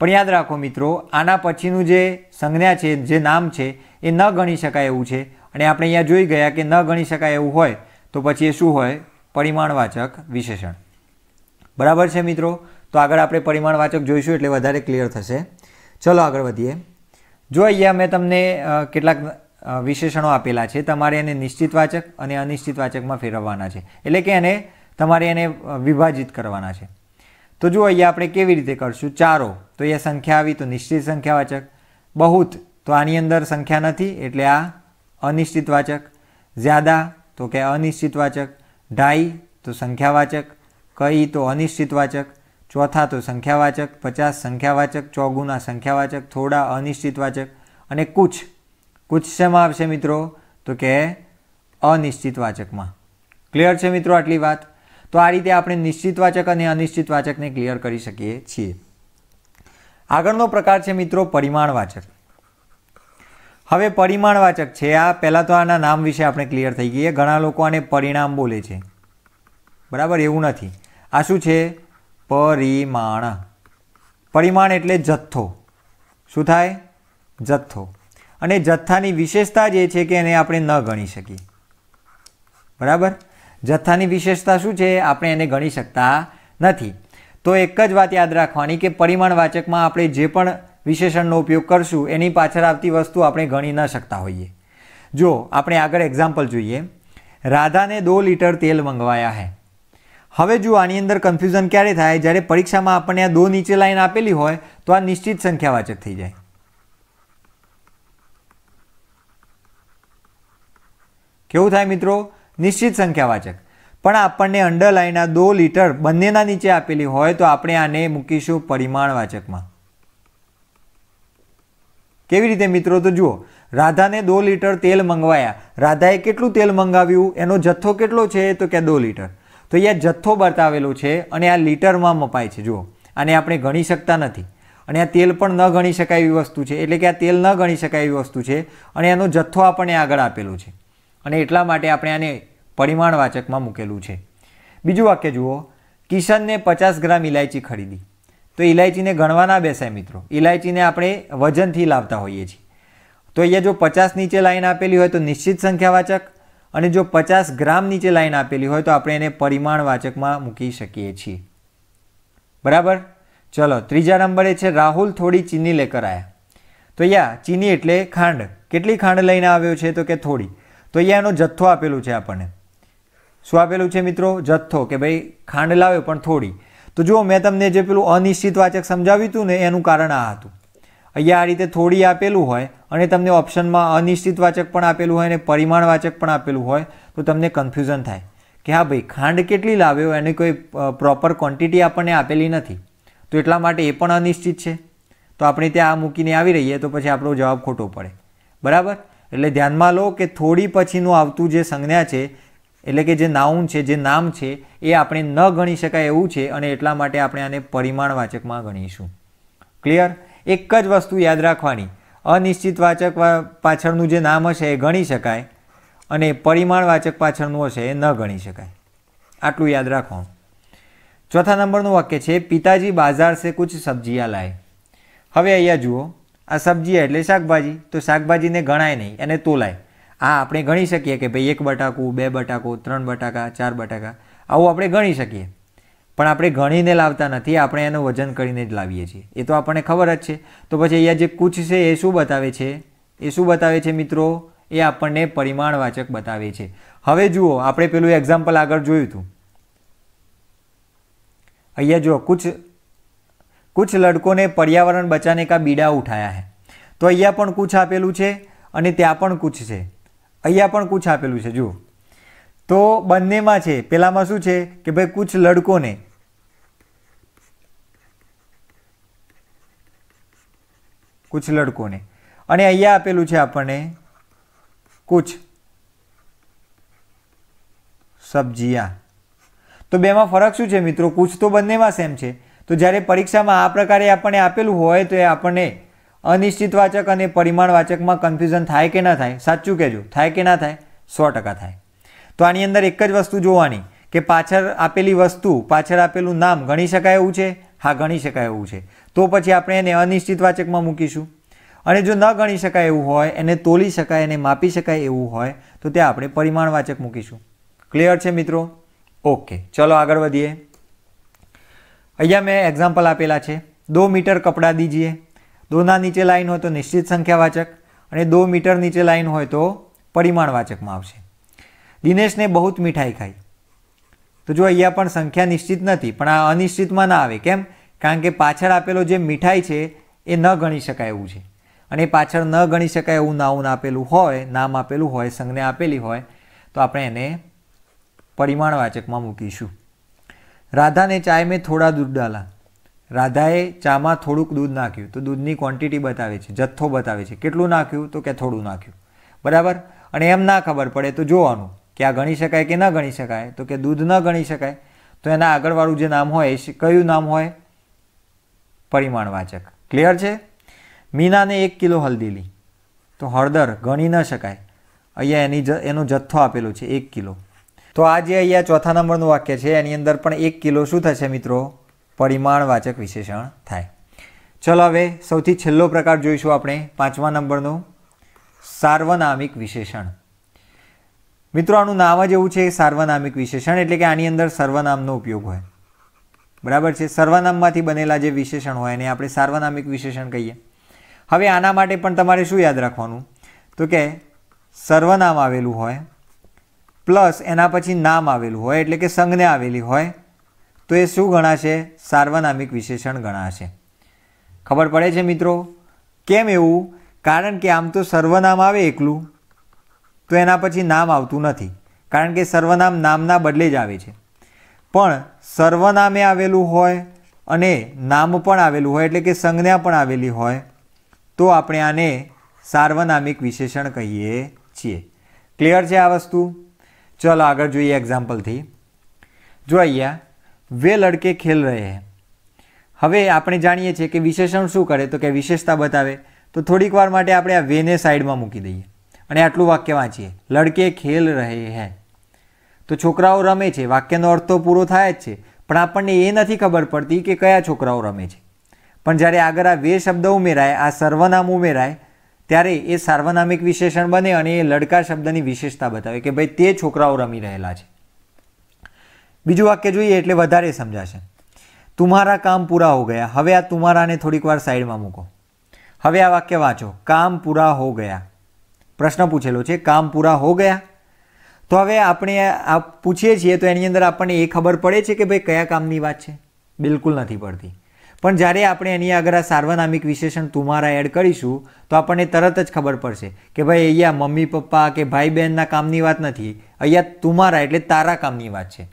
S1: પણ યાદ રાખો મિત્રો આના પછીનું જે સંજ્ઞા છે જે નામ છે એ ન ગણી શકાય એવું છે અને આપણે અહીંયા જોઈ ગયા કે ન ગણી શકાય એવું હોય તો પછી એ શું હોય પરિમાણવાચક વિશેષણ બરાબર છે મિત્રો તો આગળ આપણે પરિમાણવાચક જોઈશું એટલે વધારે ક્લિયર થશે ચલો આગળ વધીએ જો અહીંયા મેં તમને કેટલાક વિશેષણો આપેલા છે તમારે એને નિશ્ચિત વાચક અને અનિશ્ચિત વાચકમાં ફેરવવાના છે એટલે કે એને તમારે એને વિભાજિત કરવાના છે તો જુઓ અહીંયા આપણે કેવી રીતે કરશું ચારો તો અહીંયા સંખ્યા આવી તો નિશ્ચિત સંખ્યાવાચક બહુત તો આની અંદર સંખ્યા નથી એટલે આ અનિશ્ચિતવાચક જ્યાદા તો કે અનિશ્ચિતવાચક ઢાઈ તો સંખ્યાવાચક કઈ તો અનિશ્ચિતવાચક ચોથા તો સંખ્યાવાચક પચાસ સંખ્યાવાચક ચોગુના સંખ્યાવાચક થોડા અનિશ્ચિતવાચક અને કુછ કુછ શેમાં આવશે મિત્રો તો કે અનિશ્ચિતવાચકમાં ક્લિયર છે મિત્રો આટલી વાત તો આ રીતે આપણે નિશ્ચિતવાચક અને અનિશ્ચિતવાચકને ક્લિયર કરી શકીએ છીએ આગળનો પ્રકાર છે મિત્રો પરિમાણવાચક હવે પરિમાણવાચક છે આ પહેલાં તો આના નામ વિશે આપણે ક્લિયર થઈ ગઈએ ઘણા લોકો આને પરિણામ બોલે છે બરાબર એવું નથી આ શું છે પરિમાણ પરિમાણ એટલે જથ્થો શું થાય જથ્થો અને જથ્થાની વિશેષતા જે છે કે એને આપણે ન ગણી શકીએ બરાબર જથ્થાની વિશેષતા શું છે આપણે એને ગણી શકતા નથી તો એક જ વાત યાદ રાખવાની કે પરિમાણવાચકમાં આપણે જે પણ વિશેષણનો ઉપયોગ કરશું એની પાછળ આવતી વસ્તુ આપણે ગણી ન શકતા હોઈએ જો આપણે આગળ એક્ઝામ્પલ જોઈએ રાધાને દો લીટર તેલ મંગવાયા હે હવે જો આની અંદર કન્ફ્યુઝન ક્યારે થાય જ્યારે પરીક્ષામાં આપણને આ દો નીચે લાઈન આપેલી હોય તો આ નિશ્ચિત સંખ્યાવાચક થઈ જાય કેવું થાય મિત્રો નિશ્ચિત સંખ્યાવાચક પણ આપણને અંડરલાઈન આ દો લીટર બંનેના નીચે આપેલી હોય તો આપણે આને મૂકીશું પરિમાણવાચકમાં કેવી રીતે મિત્રો તો જુઓ રાધાને દો લીટર તેલ મંગવાયા રાધાએ કેટલું તેલ મંગાવ્યું એનો જથ્થો કેટલો છે તો કે દો લીટર તો અહીંયા જથ્થો બતાવેલો છે અને આ લીટરમાં મપાય છે જુઓ આને આપણે ગણી શકતા નથી અને આ તેલ પણ ન ગણી શકાય એવી વસ્તુ છે એટલે કે આ તેલ ન ગણી શકાય એવી વસ્તુ છે અને એનો જથ્થો આપણને આગળ આપેલો છે અને એટલા માટે આપણે આને પરિમાણવાચકમાં મૂકેલું છે બીજું વાક્ય જુઓ કિશનને પચાસ ગ્રામ ઇલાયચી ખરીદી તો ઇલાયચીને ગણવાના ના બેસાય મિત્રો ઇલાયચીને આપણે વજનથી લાવતા હોઈએ છીએ તો અહીંયા જો પચાસ નીચે લાઈન આપેલી હોય તો નિશ્ચિત સંખ્યાવાચક અને જો પચાસ ગ્રામ નીચે લાઈન આપેલી હોય તો આપણે એને પરિમાણવાચકમાં મૂકી શકીએ છીએ બરાબર ચલો ત્રીજા નંબરે છે રાહુલ થોડી ચીની લેકર આવ્યા તો અહીંયા ચીની એટલે ખાંડ કેટલી ખાંડ લઈને આવ્યો છે તો કે થોડી તો અહીંયા એનો જથ્થો આપેલું છે આપણને શું આપેલું છે મિત્રો જથ્થો કે ભાઈ ખાંડ લાવ્યો પણ થોડી તો જુઓ મેં તમને જે પેલું અનિશ્ચિત વાચક સમજાવ્યું હતું ને એનું કારણ આ હતું અહીંયા આ રીતે થોડી આપેલું હોય અને તમને ઓપ્શનમાં અનિશ્ચિત વાચક પણ આપેલું હોય અને પરિમાણ વાચક પણ આપેલું હોય તો તમને કન્ફ્યુઝન થાય કે હા ભાઈ ખાંડ કેટલી લાવ્યો એની કોઈ પ્રોપર ક્વોન્ટિટી આપણને આપેલી નથી તો એટલા માટે એ પણ અનિશ્ચિત છે તો આપણે ત્યાં આ મૂકીને આવી રહીએ તો પછી આપણો જવાબ ખોટો પડે બરાબર એટલે ધ્યાનમાં લો કે થોડી પછીનું આવતું જે સંજ્ઞા છે એટલે કે જે નાઉન છે જે નામ છે એ આપણે ન ગણી શકાય એવું છે અને એટલા માટે આપણે આને પરિમાણવાચકમાં ગણીશું ક્લિયર એક જ વસ્તુ યાદ રાખવાની અનિશ્ચિત વાચક પાછળનું જે નામ હશે એ ગણી શકાય અને પરિમાણવાચક પાછળનું હશે એ ન ગણી શકાય આટલું યાદ રાખવાનું ચોથા નંબરનું વાક્ય છે પિતાજી બાજાર સે કુછ સબ્જીયા લાય હવે અહીંયા જુઓ આ સબ્જી એટલે શાકભાજી તો શાકભાજીને ગણાય નહીં એને તોલાય આ આપણે ગણી શકીએ કે ભાઈ એક બટાકું બે બટાકું ત્રણ બટાકા ચાર બટાકા આવું આપણે ગણી શકીએ પણ આપણે ગણીને લાવતા નથી આપણે એનું વજન કરીને જ લાવીએ છીએ એ તો આપણને ખબર જ છે તો પછી અહીંયા જે કુછ છે એ શું બતાવે છે એ શું બતાવે છે મિત્રો એ આપણને પરિમાણવાચક બતાવે છે હવે જુઓ આપણે પેલું એક્ઝામ્પલ આગળ જોયું હતું અહીંયા જુઓ કુછ કુછ લડકોને પર્યાવરણ બચાને કા બીડા ઉઠાયા હે તો અહીંયા પણ કુછ આપેલું છે અને ત્યાં પણ કુછ છે અહીંયા પણ કુછ આપેલું છે જુઓ તો બંનેમાં છે પેલામાં શું છે કે ભાઈ કુછ લડકોને કુછ લડકોને અને અહીંયા આપેલું છે આપણને કુછ સબ્જીયા તો બેમાં ફરક શું છે મિત્રો કુછ તો બંનેમાં સેમ છે તો જ્યારે પરીક્ષામાં આ પ્રકારે આપણને આપેલું હોય તો એ આપણને અનિશ્ચિતવાચક અને પરિમાણવાચકમાં કન્ફ્યુઝન થાય કે ના થાય સાચું કહેજો થાય કે ના થાય સો ટકા થાય તો આની અંદર એક જ વસ્તુ જોવાની કે પાછળ આપેલી વસ્તુ પાછળ આપેલું નામ ગણી શકાય એવું છે હા ગણી શકાય એવું છે તો પછી આપણે એને અનિશ્ચિતવાચકમાં મૂકીશું અને જો ન ગણી શકાય એવું હોય એને તોલી શકાય એને માપી શકાય એવું હોય તો ત્યાં આપણે પરિમાણવાચક મૂકીશું ક્લિયર છે મિત્રો ઓકે ચલો આગળ વધીએ અહીંયા મેં એક્ઝામ્પલ આપેલા છે દો મીટર કપડાં દીજીએ દોના નીચે લાઇન હોય તો નિશ્ચિત સંખ્યાવાચક અને દો મીટર નીચે લાઈન હોય તો પરિમાણવાચકમાં આવશે દિનેશને બહુ મીઠાઈ ખાઈ તો જો અહીંયા પણ સંખ્યા નિશ્ચિત નથી પણ આ અનિશ્ચિતમાં ના આવે કેમ કારણ કે પાછળ આપેલો જે મીઠાઈ છે એ ન ગણી શકાય એવું છે અને પાછળ ન ગણી શકાય એવું નાઉન આપેલું હોય નામ આપેલું હોય સંજ્ઞા આપેલી હોય તો આપણે એને પરિમાણવાચકમાં મૂકીશું રાધાને ચાય મેં થોડા દૂધ ડાલા રાધાએ ચામાં થોડુંક દૂધ નાખ્યું તો દૂધની ક્વોન્ટિટી બતાવે છે જથ્થો બતાવે છે કેટલું નાખ્યું તો કે થોડું નાખ્યું બરાબર અને એમ ના ખબર પડે તો જોવાનું કે આ ગણી શકાય કે ન ગણી શકાય તો કે દૂધ ન ગણી શકાય તો એના આગળવાળું જે નામ હોય એ કયું નામ હોય પરિમાણવાચક ક્લિયર છે મીનાને એક કિલો હલ્દી તો હળદર ગણી ન શકાય અહીંયા એની એનો જથ્થો આપેલો છે એક કિલો તો આ જે અહીંયા ચોથા નંબરનું વાક્ય છે એની અંદર પણ એક કિલો શું થશે મિત્રો પરિમાણવાચક વિશેષણ થાય ચલો હવે સૌથી છેલ્લો પ્રકાર જોઈશું આપણે પાંચમા નંબરનું સાર્વનામિક વિશેષણ મિત્રો આનું નામ જ એવું છે સાર્વનામિક વિશેષણ એટલે કે આની અંદર સર્વનામનો ઉપયોગ હોય બરાબર છે સર્વનામમાંથી બનેલા જે વિશેષણ હોય એને આપણે સાર્વનામિક વિશેષણ કહીએ હવે આના માટે પણ તમારે શું યાદ રાખવાનું તો કે સર્વનામ આવેલું હોય પ્લસ એના પછી નામ આવેલું હોય એટલે કે સંજ્ઞા આવેલી હોય તો એ શું ગણાશે સાર્વનામિક વિશેષણ ગણાશે ખબર પડે છે મિત્રો કેમ એવું કારણ કે આમ તો સર્વનામ આવે એકલું તો એના પછી નામ આવતું નથી કારણ કે સર્વનામ નામના બદલે જ આવે છે પણ સર્વનામે આવેલું હોય અને નામ પણ આવેલું હોય એટલે કે સંજ્ઞા પણ આવેલી હોય તો આપણે આને સાર્વનામિક વિશેષણ કહીએ છીએ ક્લિયર છે આ વસ્તુ ચલો આગળ જોઈએ એક્ઝામ્પલથી જો અહીંયા વે લડકે ખેલ રહે હે હવે આપણે જાણીએ છીએ કે વિશેષણ શું કરે તો કે વિશેષતા બતાવે તો થોડીક વાર માટે આપણે આ વેને સાઈડમાં મૂકી દઈએ અને આટલું વાક્ય વાંચીએ લડકે ખેલ રહે હે તો છોકરાઓ રમે છે વાક્યનો અર્થ તો પૂરો થાય જ છે પણ આપણને એ નથી ખબર પડતી કે કયા છોકરાઓ રમે છે પણ જ્યારે આગળ આ વે શબ્દ ઉમેરાય આ સર્વનામ ઉમેરાય ત્યારે એ સાર્વનામિક વિશેષણ બને અને એ લડકા શબ્દની વિશેષતા બતાવે કે ભાઈ તે છોકરાઓ રમી રહેલા છે બીજું વાક્ય જોઈએ એટલે વધારે સમજાશે તુમારા કામ પૂરા હો ગયા હવે આ તુમારાને થોડીક વાર સાઈડમાં મૂકો હવે આ વાક્ય વાંચો કામ પૂરા હો ગયા પ્રશ્ન પૂછેલો છે કામ પૂરા હો ગયા તો હવે આપણે આ પૂછીએ છીએ તો એની અંદર આપણને એ ખબર પડે છે કે ભાઈ કયા કામની વાત છે બિલકુલ નથી પડતી પણ જ્યારે આપણે એની આગળ આ સાર્વનામિક વિશેષણ તુમારા એડ કરીશું તો આપણને તરત જ ખબર પડશે કે ભાઈ અહીંયા મમ્મી પપ્પા કે ભાઈ બહેનના કામની વાત નથી અહીંયા તુમારા એટલે તારા કામની વાત છે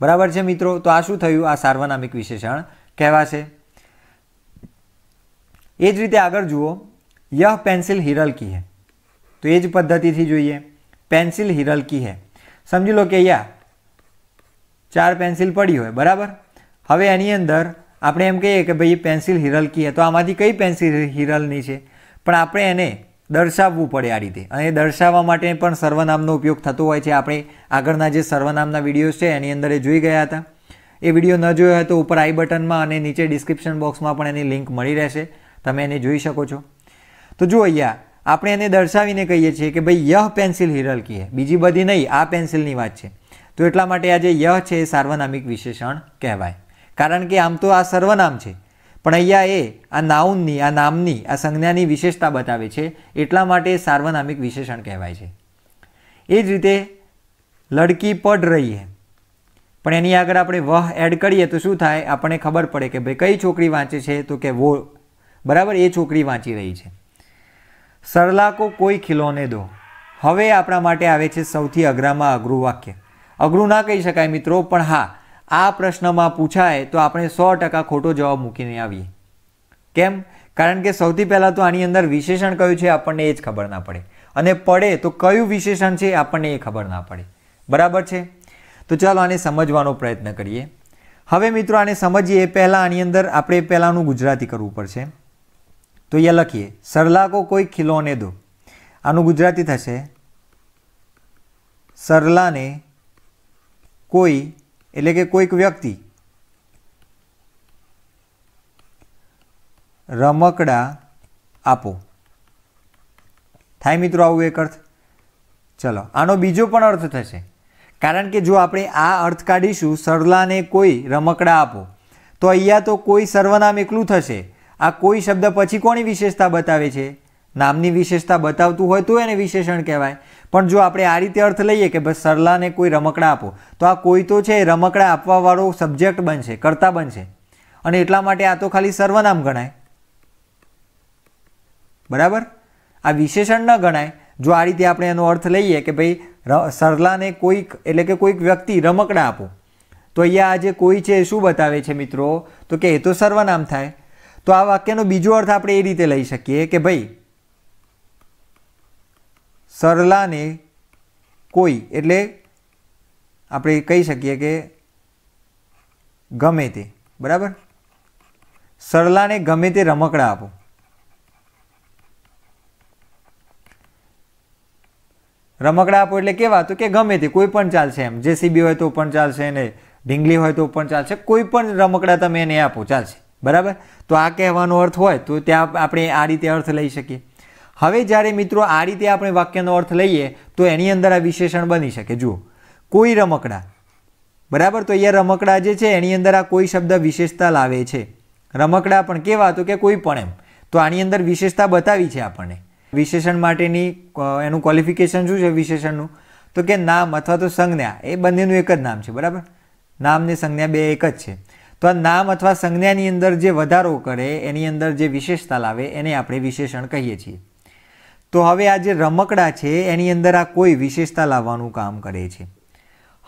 S1: બરાબર છે મિત્રો તો આ શું થયું આ સાર્વનામિક વિશેષણ કહેવાશે એ જ રીતે આગળ જુઓ યહ પેન્સિલ હિરલ કી હે તો એ જ પદ્ધતિથી જોઈએ પેન્સિલ હિરલકી હે સમજી લો કે યા ચાર પેન્સિલ પડી હોય બરાબર હવે એની અંદર આપણે એમ કહીએ કે ભાઈ પેન્સિલ હિરલ કી હે તો આમાંથી કઈ પેન્સિલ હિરલની છે પણ આપણે એને દર્શાવવું પડે આ રીતે અને દર્શાવવા માટે પણ સર્વનામનો ઉપયોગ થતો હોય છે આપણે આગળના જે સર્વનામના વિડીયોઝ છે એની અંદર એ જોઈ ગયા હતા એ વિડીયો ન જોયો હોય તો ઉપર આઈ બટનમાં અને નીચે ડિસ્ક્રિપ્શન બોક્સમાં પણ એની લિંક મળી રહેશે તમે એને જોઈ શકો છો તો જુઓ અહીંયા આપણે એને દર્શાવીને કહીએ છીએ કે ભાઈ યહ પેન્સિલ હિરલકી હે બીજી બધી નહીં આ પેન્સિલની વાત છે તો એટલા માટે આ જે યહ છે એ સાર્વનામિક વિશેષણ કહેવાય કારણ કે આમ તો આ સર્વનામ છે પણ અહીંયા એ આ નાઉનની આ નામની આ સંજ્ઞાની વિશેષતા બતાવે છે એટલા માટે સાર્વનામિક વિશેષણ કહેવાય છે એ જ રીતે લડકી પડ રહી હે પણ એની આગળ આપણે વહ એડ કરીએ તો શું થાય આપણને ખબર પડે કે ભાઈ કઈ છોકરી વાંચે છે તો કે વો બરાબર એ છોકરી વાંચી રહી છે સરલાકો કોઈ ખીલોને દો હવે આપણા માટે આવે છે સૌથી અઘરામાં અઘરું વાક્ય અઘરું ના કહી શકાય મિત્રો પણ હા આ પ્રશ્નમાં પૂછાય તો આપણે સો ટકા ખોટો જવાબ મૂકીને આવીએ કેમ કારણ કે સૌથી પહેલાં તો આની અંદર વિશેષણ કયું છે આપણને એ જ ખબર ના પડે અને પડે તો કયું વિશેષણ છે આપણને એ ખબર ના પડે બરાબર છે તો ચાલો આને સમજવાનો પ્રયત્ન કરીએ હવે મિત્રો આને સમજીએ એ પહેલાં આની અંદર આપણે પહેલાંનું ગુજરાતી કરવું પડશે તો અહીંયા લખીએ સરલાકો કોઈ ખીલોને દો આનું ગુજરાતી થશે સરલાને કોઈ એટલે કે કોઈક વ્યક્તિ રમકડા આપો થાય મિત્રો આવું એક અર્થ ચલો આનો બીજો પણ અર્થ થશે કારણ કે જો આપણે આ અર્થ કાઢીશું સરલાને કોઈ રમકડા આપો તો અહીંયા તો કોઈ સર્વનામ એકલું થશે આ કોઈ શબ્દ પછી કોની વિશેષતા બતાવે છે નામની વિશેષતા બતાવતું હોય તો એને વિશેષણ કહેવાય પણ જો આપણે આ રીતે અર્થ લઈએ કે ભાઈ સરલાને કોઈ રમકડા આપો તો આ કોઈ તો છે એ રમકડા આપવાવાળો સબ્જેક્ટ બનશે કરતા બનશે અને એટલા માટે આ તો ખાલી સર્વનામ ગણાય બરાબર આ વિશેષણ ન ગણાય જો આ રીતે આપણે એનો અર્થ લઈએ કે ભાઈ સરલાને કોઈક એટલે કે કોઈક વ્યક્તિ રમકડા આપો તો અહીંયા આજે કોઈ છે એ શું બતાવે છે મિત્રો તો કે એ તો સર્વનામ થાય તો આ વાક્યનો બીજો અર્થ આપણે એ રીતે લઈ શકીએ કે ભાઈ સરલાને કોઈ એટલે આપણે કહી શકીએ કે ગમે તે બરાબર સરલાને ગમે તે રમકડા આપો રમકડા આપો એટલે કેવા તો કે ગમે તે કોઈ પણ ચાલશે એમ જેસીબી હોય તો પણ ચાલશે ને ઢીંગલી હોય તો પણ ચાલશે કોઈ પણ રમકડા તમે એને આપો ચાલશે બરાબર તો આ કહેવાનો અર્થ હોય તો ત્યાં આપણે આ રીતે અર્થ લઈ શકીએ હવે જ્યારે મિત્રો આ રીતે આપણે વાક્યનો અર્થ લઈએ તો એની અંદર આ વિશેષણ બની શકે જુઓ કોઈ રમકડા બરાબર તો અહીંયા રમકડા જે છે એની અંદર આ કોઈ શબ્દ વિશેષતા લાવે છે રમકડા પણ કેવા તો કે કોઈ પણ એમ તો આની અંદર વિશેષતા બતાવી છે આપણને વિશેષણ માટેની એનું ક્વોલિફિકેશન શું છે વિશેષણનું તો કે નામ અથવા તો સંજ્ઞા એ બંનેનું એક જ નામ છે બરાબર નામને સંજ્ઞા બે એક જ છે તો આ નામ અથવા સંજ્ઞાની અંદર જે વધારો કરે એની અંદર જે વિશેષતા લાવે એને આપણે વિશેષણ કહીએ છીએ તો હવે આ જે રમકડા છે એની અંદર આ કોઈ વિશેષતા લાવવાનું કામ કરે છે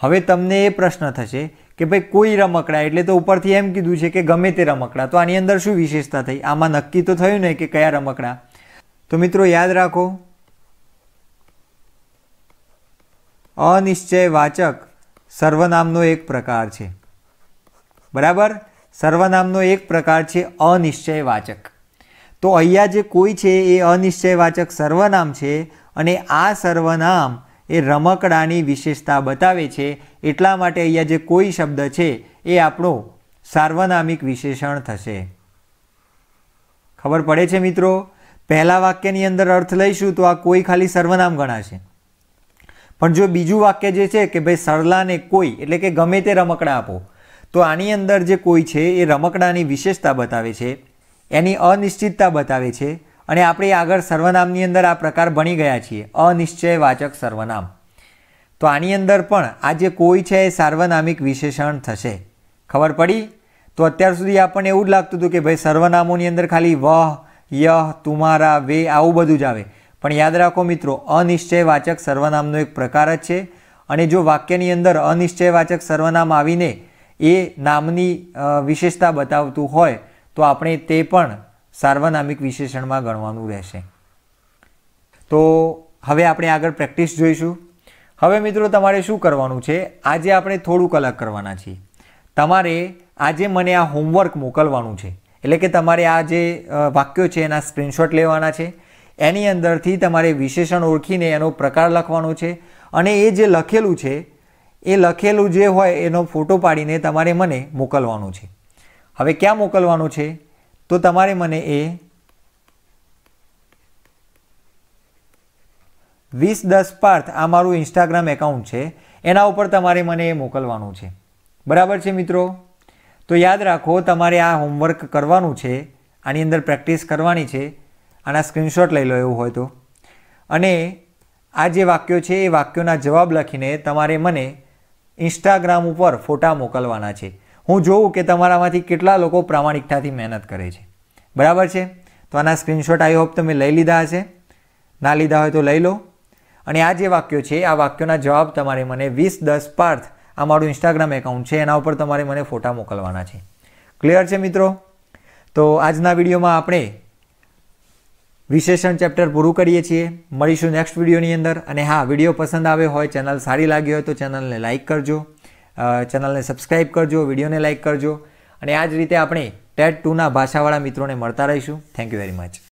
S1: હવે તમને એ પ્રશ્ન થશે કે ભાઈ કોઈ રમકડા એટલે તો ઉપરથી એમ કીધું છે કે ગમે તે રમકડા તો આની અંદર શું વિશેષતા થઈ આમાં નક્કી તો થયું ને કે કયા રમકડા તો મિત્રો યાદ રાખો અનિશ્ચય વાચક સર્વનામનો એક પ્રકાર છે બરાબર સર્વનામનો એક પ્રકાર છે અનિશ્ચય વાચક તો અહીંયા જે કોઈ છે એ અનિશ્ચયવાચક સર્વનામ છે અને આ સર્વનામ એ રમકડાની વિશેષતા બતાવે છે એટલા માટે અહીંયા જે કોઈ શબ્દ છે એ આપણો સાર્વનામિક વિશેષણ થશે ખબર પડે છે મિત્રો પહેલાં વાક્યની અંદર અર્થ લઈશું તો આ કોઈ ખાલી સર્વનામ ગણાશે પણ જો બીજું વાક્ય જે છે કે ભાઈ સરલાને કોઈ એટલે કે ગમે તે રમકડા આપો તો આની અંદર જે કોઈ છે એ રમકડાની વિશેષતા બતાવે છે એની અનિશ્ચિતતા બતાવે છે અને આપણે આગળ સર્વનામની અંદર આ પ્રકાર ભણી ગયા છીએ અનિશ્ચય વાચક સર્વનામ તો આની અંદર પણ આજે કોઈ છે એ સાર્વનામિક વિશેષણ થશે ખબર પડી તો અત્યાર સુધી આપણને એવું જ લાગતું હતું કે ભાઈ સર્વનામોની અંદર ખાલી વહ યહ તુમારા વે આવું બધું જ આવે પણ યાદ રાખો મિત્રો અનિશ્ચયવાચક સર્વનામનો એક પ્રકાર જ છે અને જો વાક્યની અંદર અનિશ્ચયવાચક સર્વનામ આવીને એ નામની વિશેષતા બતાવતું હોય તો આપણે તે પણ સાર્વનામિક વિશેષણમાં ગણવાનું રહેશે તો હવે આપણે આગળ પ્રેક્ટિસ જોઈશું હવે મિત્રો તમારે શું કરવાનું છે આજે આપણે થોડુંક અલગ કરવાના છીએ તમારે આજે મને આ હોમવર્ક મોકલવાનું છે એટલે કે તમારે આ જે વાક્યો છે એના સ્ક્રીનશોટ લેવાના છે એની અંદરથી તમારે વિશેષણ ઓળખીને એનો પ્રકાર લખવાનો છે અને એ જે લખેલું છે એ લખેલું જે હોય એનો ફોટો પાડીને તમારે મને મોકલવાનો છે હવે ક્યાં મોકલવાનું છે તો તમારે મને એ વીસ દસ પાર્થ આ મારું ઇન્સ્ટાગ્રામ એકાઉન્ટ છે એના ઉપર તમારે મને એ મોકલવાનું છે બરાબર છે મિત્રો તો યાદ રાખો તમારે આ હોમવર્ક કરવાનું છે આની અંદર પ્રેક્ટિસ કરવાની છે આના સ્ક્રીનશોટ લઈ લો એવું હોય તો અને આ જે વાક્યો છે એ વાક્યોના જવાબ લખીને તમારે મને ઇન્સ્ટાગ્રામ ઉપર ફોટા મોકલવાના છે હું જોઉં કે તમારામાંથી કેટલા લોકો પ્રામાણિકતાથી મહેનત કરે છે બરાબર છે તો આના સ્ક્રીનશોટ આઈ હોપ તમે લઈ લીધા હશે ના લીધા હોય તો લઈ લો અને આ જે વાક્યો છે આ વાક્યોના જવાબ તમારે મને વીસ દસ પાર્થ આ મારું ઇન્સ્ટાગ્રામ એકાઉન્ટ છે એના ઉપર તમારે મને ફોટા મોકલવાના છે ક્લિયર છે મિત્રો તો આજના વિડીયોમાં આપણે વિશેષણ ચેપ્ટર પૂરું કરીએ છીએ મળીશું નેક્સ્ટ વિડીયોની અંદર અને હા વિડીયો પસંદ આવે હોય ચેનલ સારી લાગી હોય તો ચેનલને લાઇક કરજો ચેનલને સબસ્ક્રાઈબ કરજો વિડીયોને લાઇક કરજો અને આ જ રીતે આપણે ટેટ ટુના ભાષાવાળા મિત્રોને મળતા રહીશું થેન્ક યુ વેરી મચ